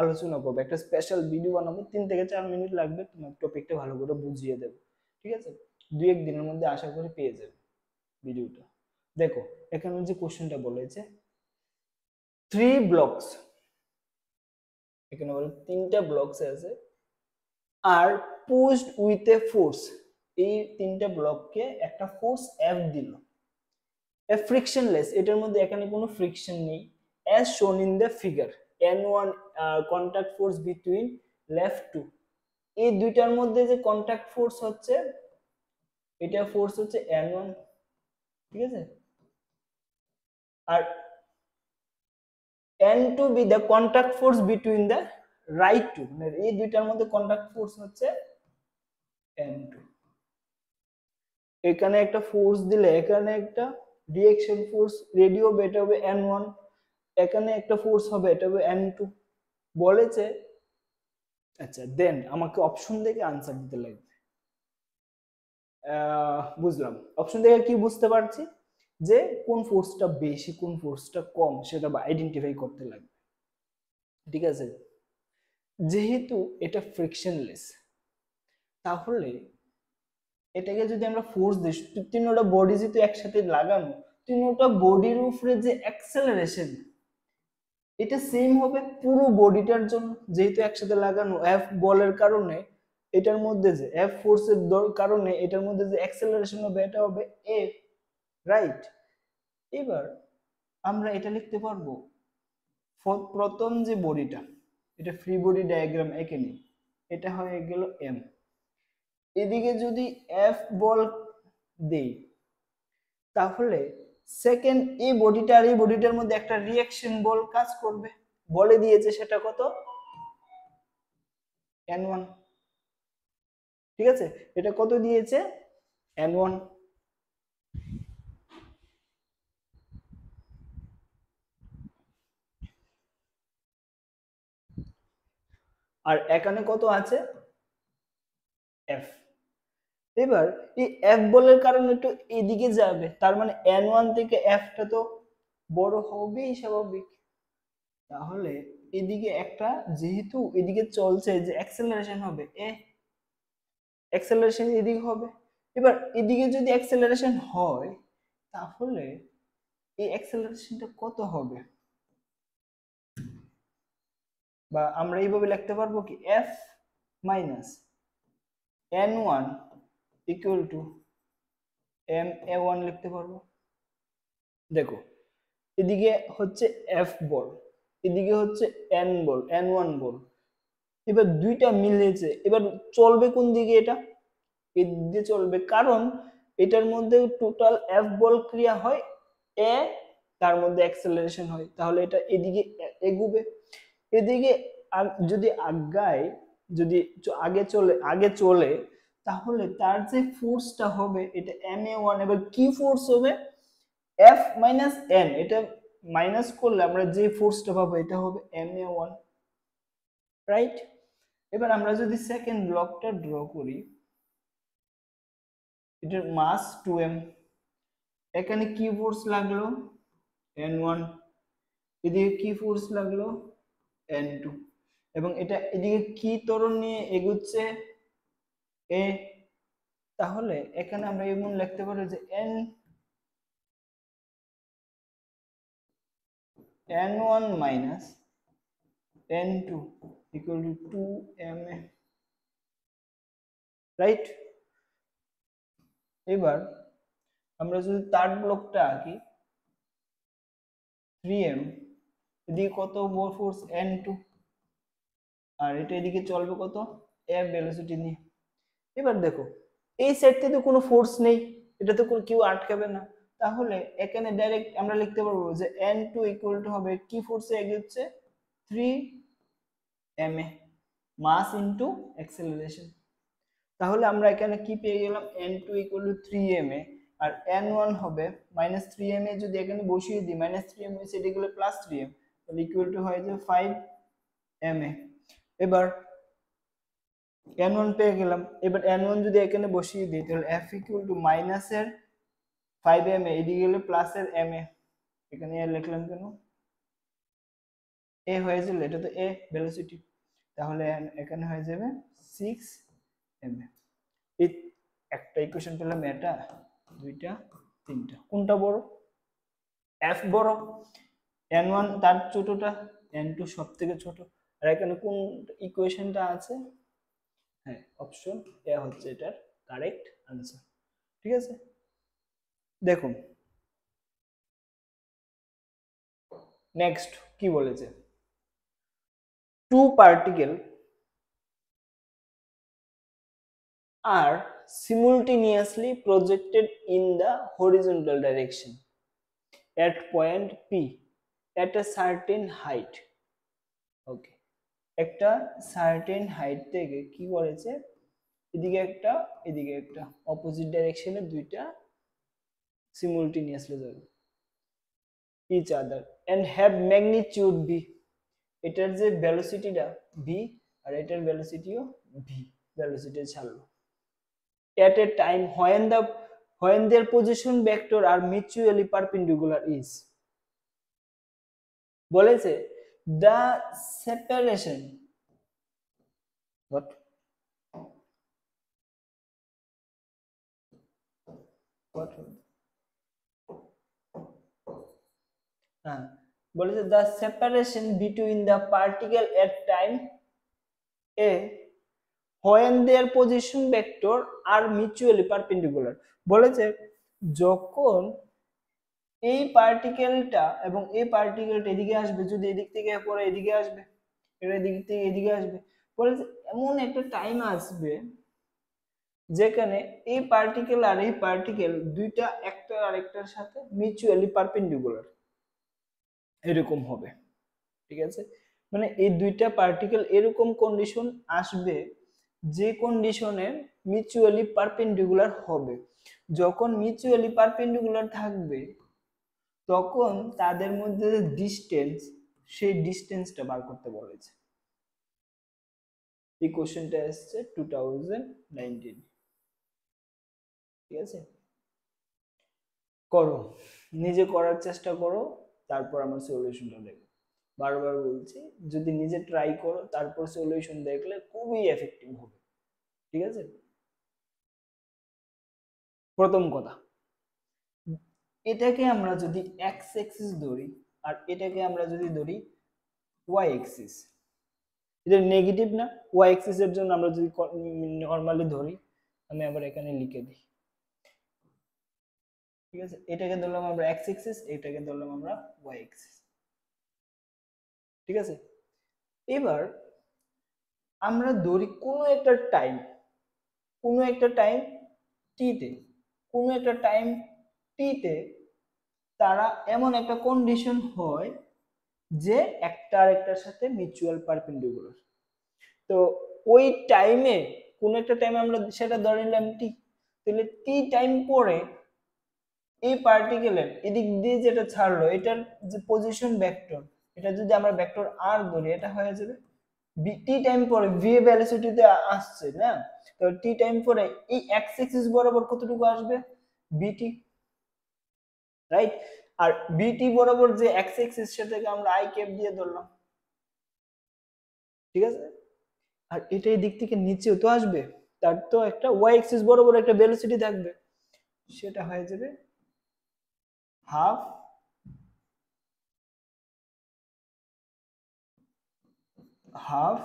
আলোচনা করবো একটা স্পেশাল ভিডিও বানাবো তিন থেকে চার মিনিট লাগবে তোমার টপিকটা ভালো করে বুঝিয়ে দেবো ঠিক আছে দু এক দিনের মধ্যে আশা করি পেয়ে যাবে ভিডিওটা দেখো এখানে যে কোশ্চেনটা বলেছে থ্রি ব্লকস এখানে বলো তিনটা ব্লকস আছে আর পুস্ট উইথ এ ফোর্স এই তিনটা ব্লককে একটা ফোর্স এফ দিল এ ফ্রিকশনলেস এটার মধ্যে এখানে কোনো ফ্রিকশন নেই as shown in the figure N one contact force between left two এই দুইটার মধ্যে যে কন্ট্যাক্ট ফোর্স হচ্ছে এটা ফোর্স হচ্ছে এন ওয়ান ঠিক আছে আর ten two be the contact force between the right two মানে এই দুইটার মধ্যে কন্ট্যাক্ট ফোর্স হচ্ছে টেন টু এখানে একটা ফোর্স দিলে এখানে একটা রিয়েকশন ফোর্স রেডিও এটা হবে এন ওয়ান এখানে একটা ফোর্স হবে এটা হবে এন টু বলেছে আচ্ছা দেন আমাকে অপশন দেখে আনসার দিতে লাগবে বুঝলাম অপশন দেখে কি বুঝতে পারছি যে কোন ফোর্সটা বেশি কোন ফোর্সটা কম সেটা আইডেন্টিফাই করতে লাগবে ঠিক আছে যেহেতু এটা ফ্রিকশনলেস তাহলে এটাকে যদি আমরা ফোর্স দিই তিনটা বডি যেহেতু একসাথে লাগানো তিনটা বডির উপরে যে অ্যাক্সেলারেশন এটা সেম হবে পুরো বডিটার জন্য যেহেতু একসাথে লাগানো এফ বলের কারণে এটার মধ্যে যে এফ ফোর্সের কারণে এটার মধ্যে যে অ্যাক্সেলারেশন হবে এটা হবে এফ রাইট এবার আমরা এটা লিখতে পারবো প্রথম যে বডিটা এটা ফ্রি বডি ডায়াগ্রাম একে নেই এটা হয়ে গেল এম এদিকে যদি এফ বল দেই তাহলে সেকেন্ড এই বডিটা আর এই বডিটার মধ্যে একটা রিয়াকশন বল কাজ করবে বলে দিয়েছে সেটা কত এন ওয়ান ঠিক আছে এটা কত দিয়েছে এন ওয়ান আর এখানে কত আছে এফ এবার এই এফ বলের কারণে একটু এদিকে যাবে তার মানে এন ওয়ান থেকে এফটা তো বড় হবেই স্বাভাবিক তাহলে এদিকে একটা যেহেতু এদিকে চলছে যে অ্যাক্সেলারেশন হবে এ অ্যাক্সেলারেশন এদিকে হবে এবার এদিকে যদি অ্যাক্সেলারেশন হয় তাহলে এই অ্যাক্সেলারেশনটা কত হবে বা আমরা এইভাবে লিখতে পারবো কি F minus N one equal to M A one লিখতে পারবো দেখো এদিকে হচ্ছে এফ বল এদিকে হচ্ছে এন বল এন ওয়ান বল এবার দুইটা মিলেছে এবার চলবে কোন দিকে এটা এদিকে চলবে কারণ এটার মধ্যে টোটাল এফ বল ক্রিয়া হয় এ তার মধ্যে অ্যাক্সেলারেশন হয় তাহলে এটা এদিকে এগুবে এদিকে যদি আজ্ঞায় যদি আগে চলে আগে চলে তাহলে তার যে ফোর্সটা হবে এটা এম এ ওয়ান এবার কি ফোর্স হবে এফ মাইনাস এন এটা মাইনাস করলে আমরা যে ফোর্সটা পাবো এটা হবে এম এ ওয়ান রাইট এবার আমরা যদি সেকেন্ড ব্লকটা ড্র করি এটার মাস টু এম এখানে কি ফোর্স লাগলো এন ওয়ান এদিকে কি ফোর্স লাগলো এন টু এবং এটা এদিকে কি তরণ নিয়ে এগুচ্ছে এ তাহলে এখানে আমরা এমন লিখতে পারি যে N N one minus N two equal to two M A right এবার আমরা যদি তার ব্লকটা আঁকি থ্রি এম এদিকে কত মোর ফোর্স এন টু আর এটা এদিকে চলবে কত এফ ভেলোসিটি নিয়ে এবার দেখো এই তো কোনো ফোর্স নেই এটা তো কেউ আটকাবে না তাহলে এখানে ডাইরেক্ট আমরা লিখতে পারবো যে এন টু ইকুয়াল টু হবে কি ফোর্সে আগে হচ্ছে three M A mass into acceleration তাহলে আমরা এখানে কি পেয়ে গেলাম N two equal to three M A আর এন ওয়ান হবে মাইনাস থ্রি এম এ যদি এখানে বসিয়ে দিই মাইনাস থ্রি এম হয়েছে এটা গেলে প্লাস থ্রি এম তাহলে ইকুয়াল টু হয় যে ফাইভ এম এ এবার এন ওয়ান পেয়ে গেলাম এবার এন ওয়ান যদি এখানে বসিয়ে দিই তাহলে এফ ইকুয়াল টু মাইনাসের ফাইভ এম এ এদিকে গেলে প্লাসের এম এ এখানে এ লিখলাম কেন এ হয়েছিল এটা তো এ ভেলোসিটি তাহলে এখানে হয়ে যাবে সিক্স এম এ একটা ইকুয়েশন পেলাম এটা দুইটা তিনটা কোনটা বড় এফ বড় এন ওয়ান তার ছোটোটা এন টু সব থেকে ছোটো আর এখানে কোন ইকুয়েশনটা আছে হ্যাঁ অপশন এ হচ্ছে এটার কারেক্ট আনসার ঠিক আছে দেখুন নেক্সট কি বলেছে two particle are simultaneously projected in the horizontal direction at point P at a certain height okay একটা সার্টেন হাইট থেকে কি করেছে এদিকে একটা এদিকে একটা অপোজিট ডাইরেকশনে দুইটা সিমুলটেনিয়াসলি যাবে each other and have magnitude V এটার যে ভ্যালোসিটিটা ভি আর এটার ভ্যালোসিটিও ভি ভ্যালোসিটি ছাড়লো at a time when the when their position vector are mutually perpendicular is বলেছে দ্য সেপারেশন what what হ্যাঁ বলেছে the separation between the particle at time a when their position vector are mutually perpendicular বলেছে যখন এই পার্টিকেলটা এবং এই পার্টিকেলটা এদিকে আসবে যদি এদিক থেকে পরে এদিকে আসবে এটা এদিক থেকে এদিকে আসবে পরে এমন একটা টাইম আসবে যেখানে এই পার্টিকেল আর এই পার্টিকেল দুইটা একটা আরেকটার সাথে মিউচুয়ালি পারপেন্ডিকুলার এরকম হবে ঠিক আছে মানে এই দুইটা পার্টিকেল এরকম কন্ডিশন আসবে যে কন্ডিশনে মিউচুয়ালি পারপেন্ডিকুলার হবে যখন মিউচুয়ালি পারপেন্ডিকুলার থাকবে তখন তাদের মধ্যে যে ডিস্টেন্স সেই ডিস্টেন্সটা বার করতে বলেছে এই কোশ্চেনটা এসছে টু ঠিক আছে করো নিজে করার চেষ্টা করো তারপর আমার সলিউশনটা দেখো বারবার বলছি যদি নিজে ট্রাই করো তারপর সলিউশন দেখলে খুবই এফেক্টিভ হবে ঠিক আছে প্রথম কথা এটাকে আমরা যদি এক্স এক্সিস ধরি আর এটাকে আমরা যদি ধরি ওয়াই এক্সিস এটা নেগেটিভ না ওয়াই এক্সিসের জন্য আমরা যদি নর্মালি ধরি আমি আবার এখানে লিখে দিই ঠিক আছে এটাকে ধরলাম আমরা এক্স এক্সিস এটাকে ধরলাম আমরা ওয়াই এক্সিস ঠিক আছে এবার আমরা ধরি কোনো একটা টাইম কোনো একটা টাইম টিতে কোনো একটা টাইম টিতে তারা এমন একটা কন্ডিশন হয় যে একটা আরেকটার সাথে মিউচুয়াল পারপেন্ডিকুলার তো ওই টাইমে কোন একটা টাইমে আমরা সেটা ধরে নিলাম টি তাহলে টি টাইম পরে এই পার্টিকেলের এদিক দিয়ে যেটা ছাড়লো এটার যে পজিশন ভেক্টর এটা যদি আমরা ভেক্টর আর ধরি এটা হয়ে যাবে টি টাইম পরে ভি ভ্যালিসিটিতে আসছে না তো টি টাইম পরে এই এক্স এক্সিস বরাবর কতটুকু আসবে বিটি রাইট আর বিটি বরাবর যে এক্স এক্সিস সেটাকে আমরা আই ক্যাপ দিয়ে ধরলাম ঠিক আছে আর এটা এই দিক থেকে নিচেও তো আসবে তার তো একটা ওয়াই এক্সিস বরাবর একটা ভেলোসিটি থাকবে সেটা হয়ে যাবে হাফ হাফ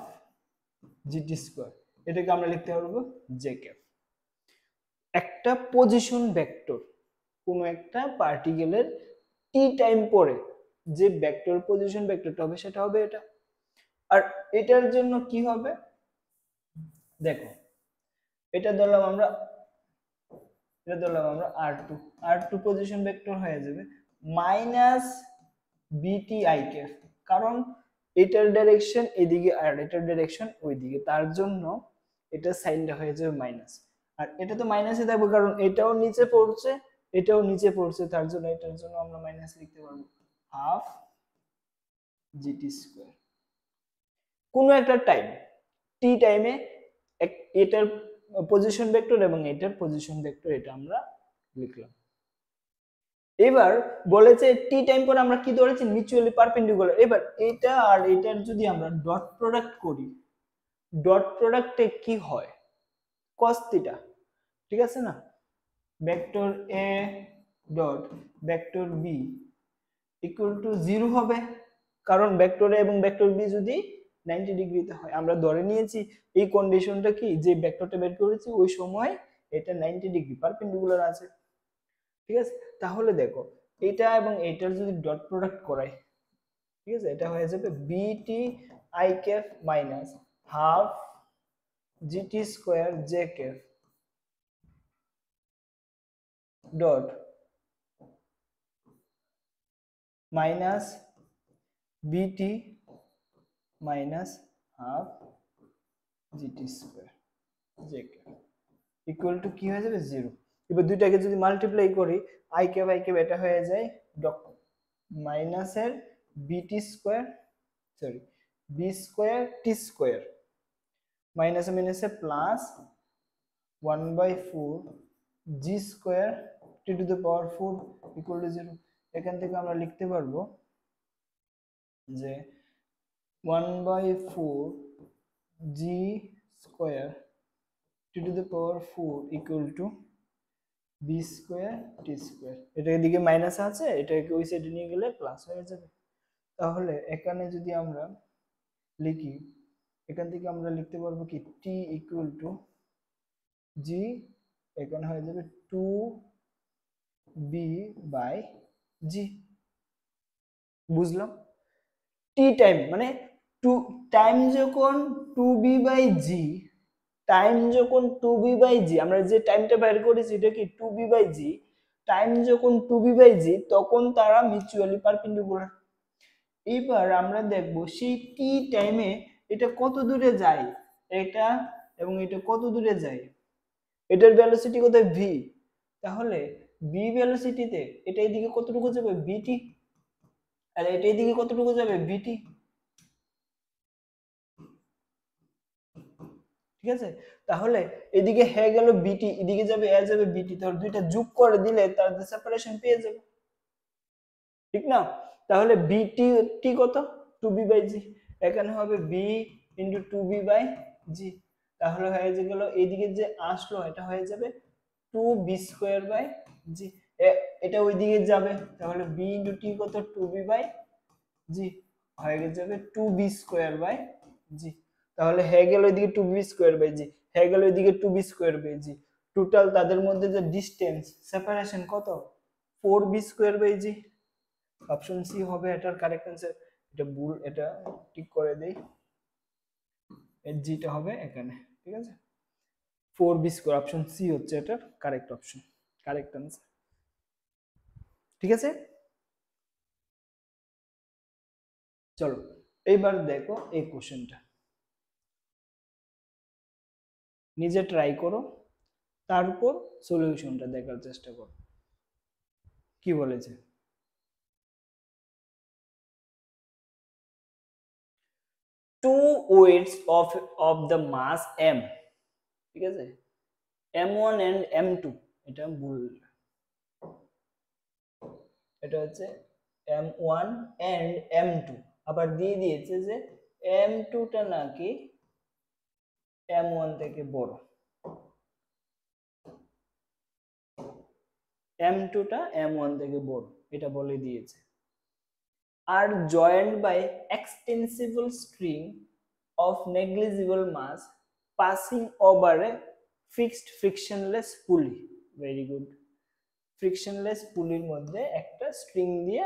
জিটি স্কোয়ার এটাকে আমরা লিখতে পারবো জে ক্যাপ একটা পজিশন ভেক্টর কোনো একটা পার্টিকেলের টি টাইম পরে যে ভেক্টর পজিশন ভেক্টরটা হবে সেটা হবে এটা আর এটার জন্য কি হবে দেখো এটা ধরলাম আমরা এটা ধরলাম আমরা R two R two position vector হয়ে যাবে মাইনাস বিটিআই কে কারণ এটার ডাইরেকশন এদিকে আর এটার ডাইরেকশন ওইদিকে তার জন্য এটা সাইনটা হয়ে যাবে মাইনাস আর এটা তো মাইনাসে থাকবে কারণ এটাও নিচে পড়ছে এটাও নিচে পড়ছে তার জন্য এটার জন্য আমরা মাইনাস লিখতে পারবো হাফ জিটি স্কোয়ার কোনো একটা টাইম টি টাইমে এটার পজিশন ভেক্টর এবং এটার পজিশন ভেক্টর এটা আমরা লিখলাম এবার বলেছে টি টাইম পরে আমরা কি ধরেছি মিউচুয়ালি পারপেন্ডিকুলার এবার এটা আর এটার যদি আমরা ডট প্রোডাক্ট করি ডট প্রোডাক্টে কি হয় কস্তিটা ঠিক আছে না vector A dot vector B equal to zero হবে কারণ ভেক্টর এ এবং ভেক্টর বি যদি নাইনটি ডিগ্রিতে হয় আমরা ধরে নিয়েছি এই কন্ডিশনটা কি যে ভেক্টরটা বের করেছি ওই সময় এটা নাইনটি ডিগ্রি পারপেন্ডিকুলার আছে ঠিক আছে তাহলে দেখো এটা এবং এটার যদি ডট প্রোডাক্ট করাই ঠিক আছে এটা হয়ে যাবে VT I cap minus half GT square J cap dot minus bt minus half gt square jk equal to কি হয়ে যাবে জিরো এবার দুইটাকে যদি মাল্টিপ্লাই করি আই কে বাই কে এটা হয়ে যায় ডক মাইনাসের VT square sorry V square T square মাইনাসে মাইনাসে plus one by four G square T to the power four equal to zero এখান থেকে আমরা লিখতে পারবো যে one by four G square T to the power four equal to V square T square এটা এদিকে মাইনাস আছে এটাকে ওই সাইডে নিয়ে গেলে প্লাস হয়ে যাবে তাহলে এখানে যদি আমরা লিখি এখান থেকে আমরা লিখতে পারবো কি টি ইকুয়াল টু জি এখানে হয়ে যাবে টু বি বাই জি বুঝলাম টি টাইম মানে টু টাইম যখন two V by G time যখন টু বি বাই জি আমরা যে টাইমটা বের করেছি এটা কি two V by G time যখন টু বি বাই জি তখন তারা মিউচুয়ালি পারপেন্ডিকুলার এবার আমরা দেখব সেই টি টাইমে এটা কত দূরে যায় এটা এবং এটা কত দূরে যায় এটার ভ্যালোসিটি কোথায় ভি তাহলে বি ভেলোসিটিতে এটা এইদিকে কতটুকু যাবে বিটি আর এটা এইদিকে কতটুকু যাবে বিটি ঠিক আছে তাহলে এদিকে হে গেল বিটি এদিকে যাবে এ যাবে বিটি তাহলে দুইটা যোগ করে দিলে তার সেপারেশন পেয়ে যাবে ঠিক না তাহলে বিটি টি কত টু বি বাই জি এখানে হবে V into two V by G তাহলে হয়ে গেল এদিকে যে আসলো এটা হয়ে যাবে two V square by G এটা ওই দিকে যাবে তাহলে বি ইন্টু টি কত টু বি বাই জি হয়ে যাবে two V square by G তাহলে হয়ে গেল ওইদিকে two V square by G হয়ে গেল ওইদিকে two V square by G total তাদের মধ্যে যে ডিস্টেন্স সেপারেশন কত four V square by G option C হবে এটার কারেক্ট অ্যান্সার এটা ভুল এটা ঠিক করে দেই এর জিটা হবে এখানে ঠিক আছে four V square option C হচ্ছে এটার কারেক্ট অপশন কারেক্ট আনসার ঠিক আছে চলো এইবার দেখো এই কোশ্চেনটা নিজে ট্রাই করো তারপর সলিউশনটা দেখার চেষ্টা করো কি বলেছে two weights of of the mass M ঠিক আছে M one and M two এটা মূল এটা হচ্ছে M one and M two আবার দিয়ে দিয়েছে যে এম টুটা নাকি এম ওয়ান থেকে বড় এম টুটা এম ওয়ান থেকে বড় এটা বলে দিয়েছে আর joined by extensible string of negligible mass passing over a fixed frictionless pulley very good frictionless পুলির মধ্যে একটা স্ট্রিং দিয়ে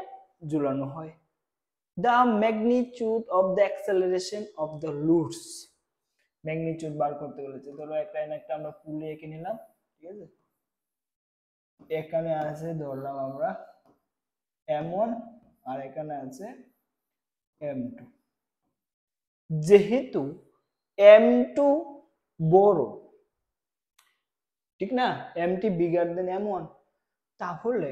ঝুলানো হয় the magnitude of the acceleration of the loads magnitude বার করতে বলেছে ধরো একটা একটা আমরা পুলে এঁকে নিলাম ঠিক আছে এখানে আছে ধরলাম আমরা এম ওয়ান আর এখানে আছে এম টু যেহেতু এম টু বড় ঠিক না M T bigger than M one তাহলে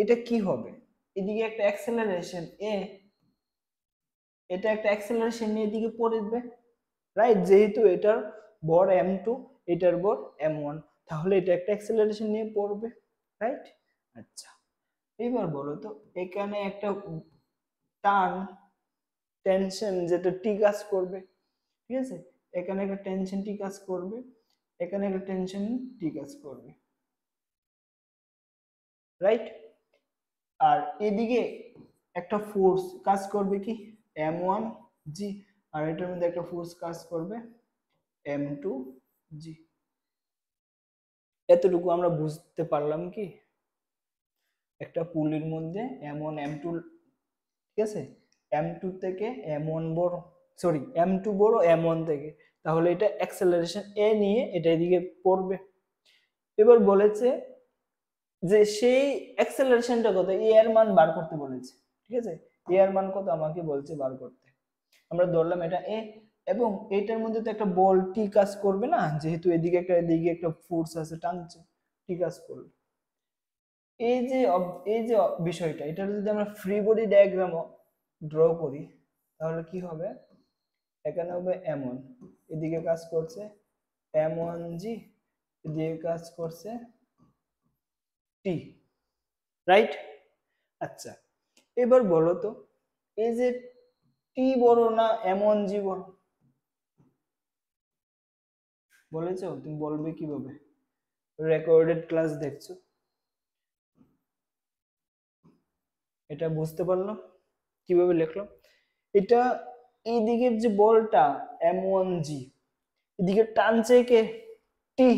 এটা কি হবে এদিকে একটা অ্যাক্সেলারেশন এ এটা একটা অ্যাক্সেলারেশন নিয়ে এদিকে পড়ে দেবে রাইট যেহেতু এটার বর এম টু এটার বর এম ওয়ান তাহলে এটা একটা অ্যাক্সেলারেশন নিয়ে পড়বে রাইট আচ্ছা এবার বলো তো এখানে একটা টান টেনশন যেটা টি কাজ করবে ঠিক আছে এখানে একটা টেনশন টি কাজ করবে এখানে একটা টেনশন টি কাজ করবে রাইট আর এদিকে একটা ফোর্স কাজ করবে কি এম ওয়ান জি আর এটার মধ্যে একটা ফোর্স কাজ করবে এম টু জি এতটুকু আমরা বুঝতে পারলাম কি একটা পুলির মধ্যে এম ওয়ান এম টু ঠিক আছে এম টু থেকে এম ওয়ান বড় সরি এম টু বড় এম ওয়ান থেকে তাহলে এটা অ্যাক্সেলারেশন এ নিয়ে এটা এদিকে পড়বে এবার বলেছে যে সেই অ্যাক্সেলারেশনটা কত এ এর মান বার করতে বলেছে ঠিক আছে এ এর মান কত আমাকে বলছে বার করতে আমরা ধরলাম এটা এ এবং এটার মধ্যে তো একটা বল টি কাজ করবে না যেহেতু এদিকে একটা এদিকে একটা ফোর্স আছে টানছে টি কাজ করবে এই যে এই যে বিষয়টা এটা যদি আমরা ফ্রি বডি ডায়াগ্রাম ড্র করি তাহলে কি হবে এখানে হবে এমন এদিকে কাজ করছে এম ওয়ান জি এদিকে কাজ করছে টি রাইট আচ্ছা এবার বলো তো এই যে টি বড় না এম ওয়ান জি বড় বলেছ তুমি বলবে কিভাবে রেকর্ডেড ক্লাস দেখছো এটা বুঝতে পারলো কিভাবে লিখলো এটা এই যে বলটা এম ওয়ান জি এদিকে টানছে কে টি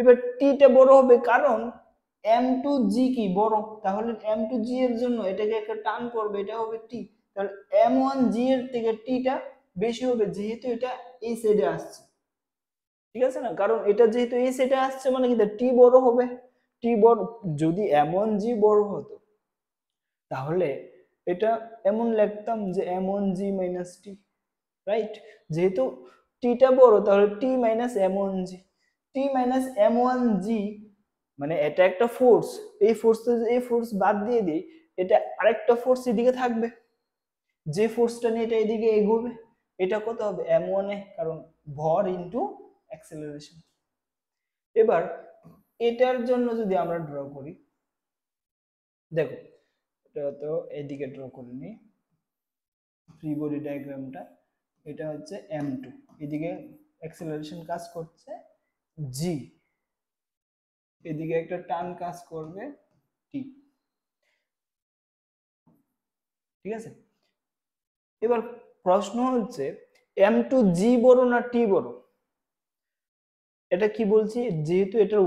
এবার টিটা বড় হবে কারণ এম টু জি কি বড় তাহলে এম টু জি এর জন্য এটাকে একটা টান করবে এটা হবে টি তাহলে এম ওয়ান জি এর থেকে টিটা বেশি হবে যেহেতু এটা এই সাইডে আসছে ঠিক আছে না কারণ এটা যেহেতু এই সাইডে আসছে মানে কি টি বড় হবে টি বড় যদি এম ওয়ান জি বড় হতো তাহলে এটা এমন লিখতাম যে M one g minus T right যেহেতু টিটা বড় তাহলে T minus M one g T minus M one g মানে এটা একটা ফোর্স এই ফোর্স এই ফোর্স বাদ দিয়ে দিই এটা আরেকটা ফোর্স এদিকে থাকবে যে ফোর্সটা নিয়ে এটা এদিকে এগোবে এটা কত হবে এম ওয়ানে কারণ ভর ইন্টু অ্যাক্সেলারেশন এবার এটার জন্য যদি আমরা ড্র করি দেখো তো এদিকে ড্র করে নিই ফ্রি বডি ডায়াগ্রামটা এটা হচ্ছে এম টু এদিকে অ্যাক্সেলারেশন কাজ করছে জি এদিকে একটা টান কাজ করবে টি ঠিক আছে এবার প্রশ্ন হচ্ছে এম টু জি বড় না টি বড় এটা কি বলছি যেহেতু এটার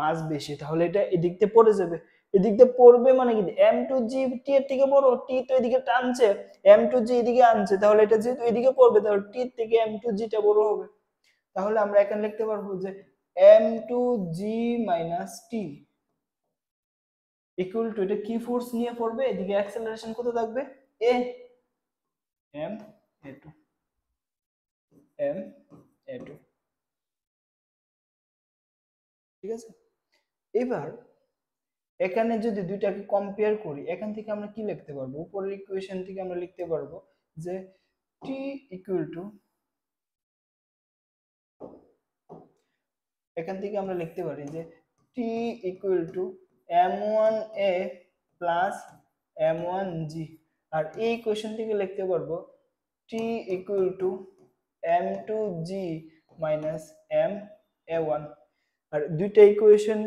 মাস বেশি তাহলে এটা এদিক দিয়ে পড়ে যাবে এদিকে পড়বে মানে কি এম টু জি টি এর থেকে বড় টি তো এদিকে টানছে এম টু জি এদিকে আনছে তাহলে এটা যেহেতু এদিকে পড়বে তাহলে টি থেকে এম টু জিটা বড় হবে তাহলে আমরা এখানে লিখতে পারবো যে M two g minus T equal to এটা কি ফোর্স নিয়ে পড়বে এদিকে অ্যাক্সেলারেশন কত থাকবে a M a two M a two ঠিক আছে এবার এখানে যদি দুইটাকে কম্পেয়ার করি এখান থেকে আমরা কি লিখতে পারবো উপরের ইকুয়েশন থেকে আমরা লিখতে পারবো যে টি ইকুয়াল টু এখান থেকে আমরা লিখতে পারি যে T equal to M one a plus M one g আর এই ইকুয়েশন থেকে লিখতে পারবো T equal to M two g minus M A one আর দুইটা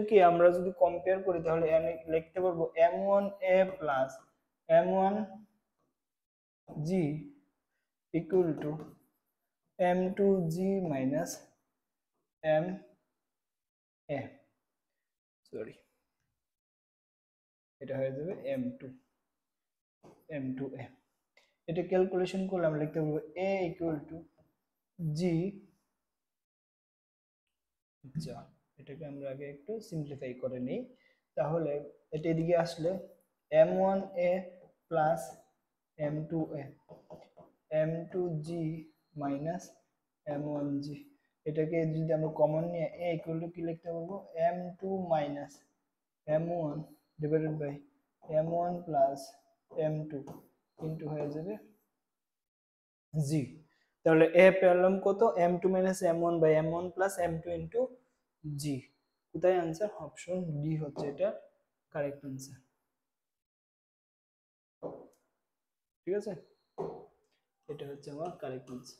কি আমরা যদি কম্পেয়ার করি তাহলে লিখতে পারবো M one a plus M one g equal to M two g minus M a sorry এটা হয়ে যাবে M two M two a এটা ক্যালকুলেশন করলে আমরা লিখতে পারবো এ ইকুয়াল টু জি যা এটাকে আমরা আগে একটু সিম্পলিফাই করে নিই তাহলে এটা এদিকে আসলে M one a plus M two M two g minus M one g এটাকে যদি আমরা কমন নিয়ে এ ইকুয়াল টু কি লিখতে পারবো M two minus M one divided by M one plus M two into হয়ে যাবে জি তাহলে এ পেলাম কত M two minus M one by M one plus M two into g কোথায় আনসার অপশন ডি হচ্ছে এটা correct answer ঠিক আছে এটা হচ্ছে আমার কারেক্ট आंसर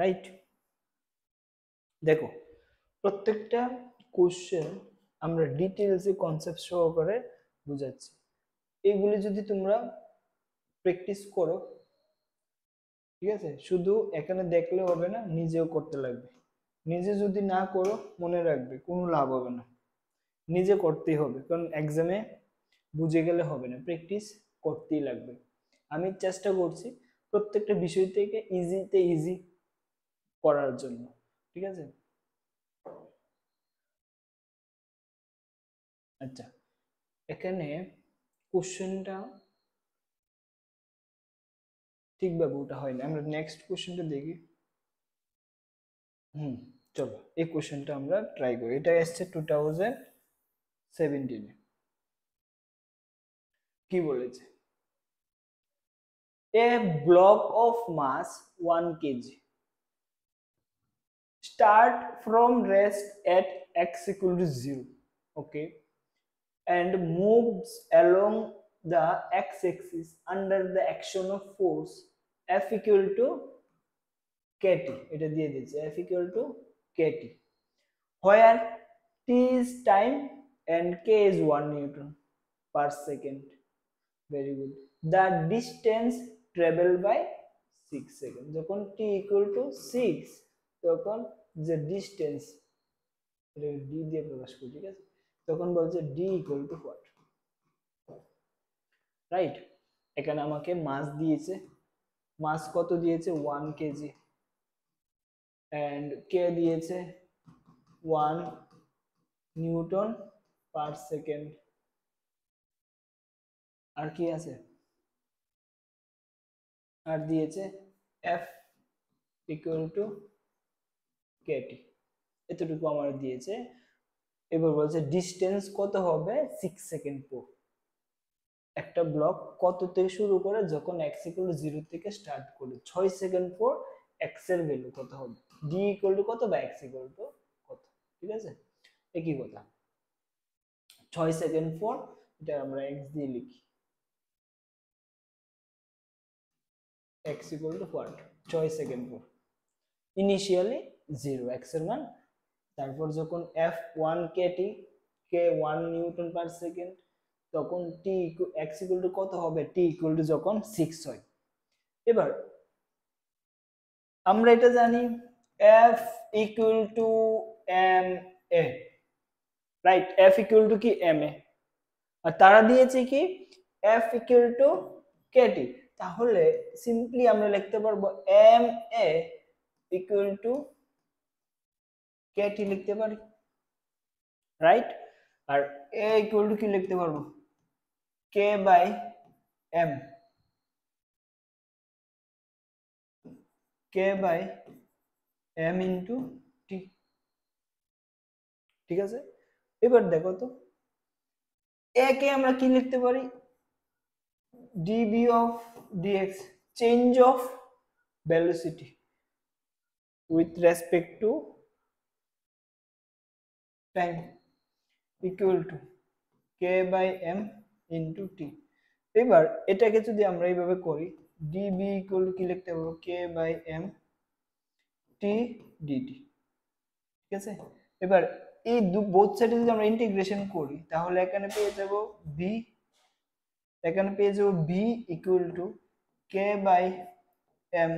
রাইট দেখো প্রত্যেকটা কোশ্চেন আমরা ডিটেলসে কনসেপ্ট সহকারে বুঝাচ্ছি এইগুলি যদি তোমরা প্র্যাকটিস করো ঠিক আছে শুধু এখানে দেখলে হবে না নিজেও করতে লাগবে নিজে যদি না করো মনে রাখবে কোনো লাভ হবে না নিজে করতেই হবে কারণ এক্সামে বুঝে গেলে হবে না প্র্যাকটিস করতেই লাগবে আমি চেষ্টা করছি প্রত্যেকটা বিষয় থেকে ইজিতে ইজি করার জন্য ঠিক আছে আচ্ছা এখানে কোশ্চেনটা ঠিকভাবে ওটা হয় না আমরা নেক্সট কোশ্চেনটা দেখি হুম চলো এই কোশ্চেনটা আমরা ট্রাই করি এটা এসছে টু থাউজেন্ড সেভেন্টিনে কি বলেছে a block of mass one kg start from rest at x equal to 0 okay and moves along the x-axis under the action of force f equal to kt এটা দিয়ে দিয়েছে f equal to kT, where T is time and K is 1 Newton per second. Very good. The distance traveled by 6 second যখন t equal to 6 তখন যে distance এটা d দিয়ে প্রকাশ করি ঠিক তখন বলছে d equal to what right এখানে আমাকে মাস দিয়েছে মাস কত দিয়েছে 1 kg অ্যান্ড কে দিয়েছে ওয়ান নিউটন পার সেকেন্ড আর কি আছে আর দিয়েছে এফ ইকুয়াল টু কেটি এতটুকু আমার দিয়েছে এবার বলছে ডিসটেন্স কত হবে সিক্স সেকেন্ড পর একটা ব্লক কত থেকে শুরু করে যখন এক্স ইকুয়াল জিরো থেকে স্টার্ট করে ছয় সেকেন্ড পর এক্স এর ভ্যালু কত হবে ডি ইকুয়াল টু কত বা এক্স ইকুয়াল টু কত ঠিক আছে একই কথা ছয় সেকেন্ড ফোর এটা আমরা এক্স দিয়ে লিখি এক্স ইকুয়াল টু হোয়াট ছয় second for initially zero x এর মান তারপর যখন F one K t K one newton per second তখন টি এক্স ইকুয়াল টু কত হবে টি ইকুয়াল টু যখন সিক্স হয় এবার আমরা এটা জানি f equal to m a right f equal to ki m a আর তারা দিয়েছে কি f equal to kt তাহলে সিম্পলি আমরা লিখতে পারবো a equal to kt লিখতে পারি right R a equal to কি লিখতে পারবো k by m k by m into t ঠিক আছে এবার দেখো তো একে আমরা কি লিখতে পারি dv of dx change of velocity with respect to time equal to k by m into t এবার এটাকে যদি আমরা এইভাবে করি ডিবি ইকুয়াল কি লিখতে পারবো k by m t dt ঠিক আছে এবার এই দু বোধ সাইডে যদি আমরা ইন্টিগ্রেশন করি তাহলে এখানে পেয়ে যাব বি এখানে পেয়ে যাব v equal to k by M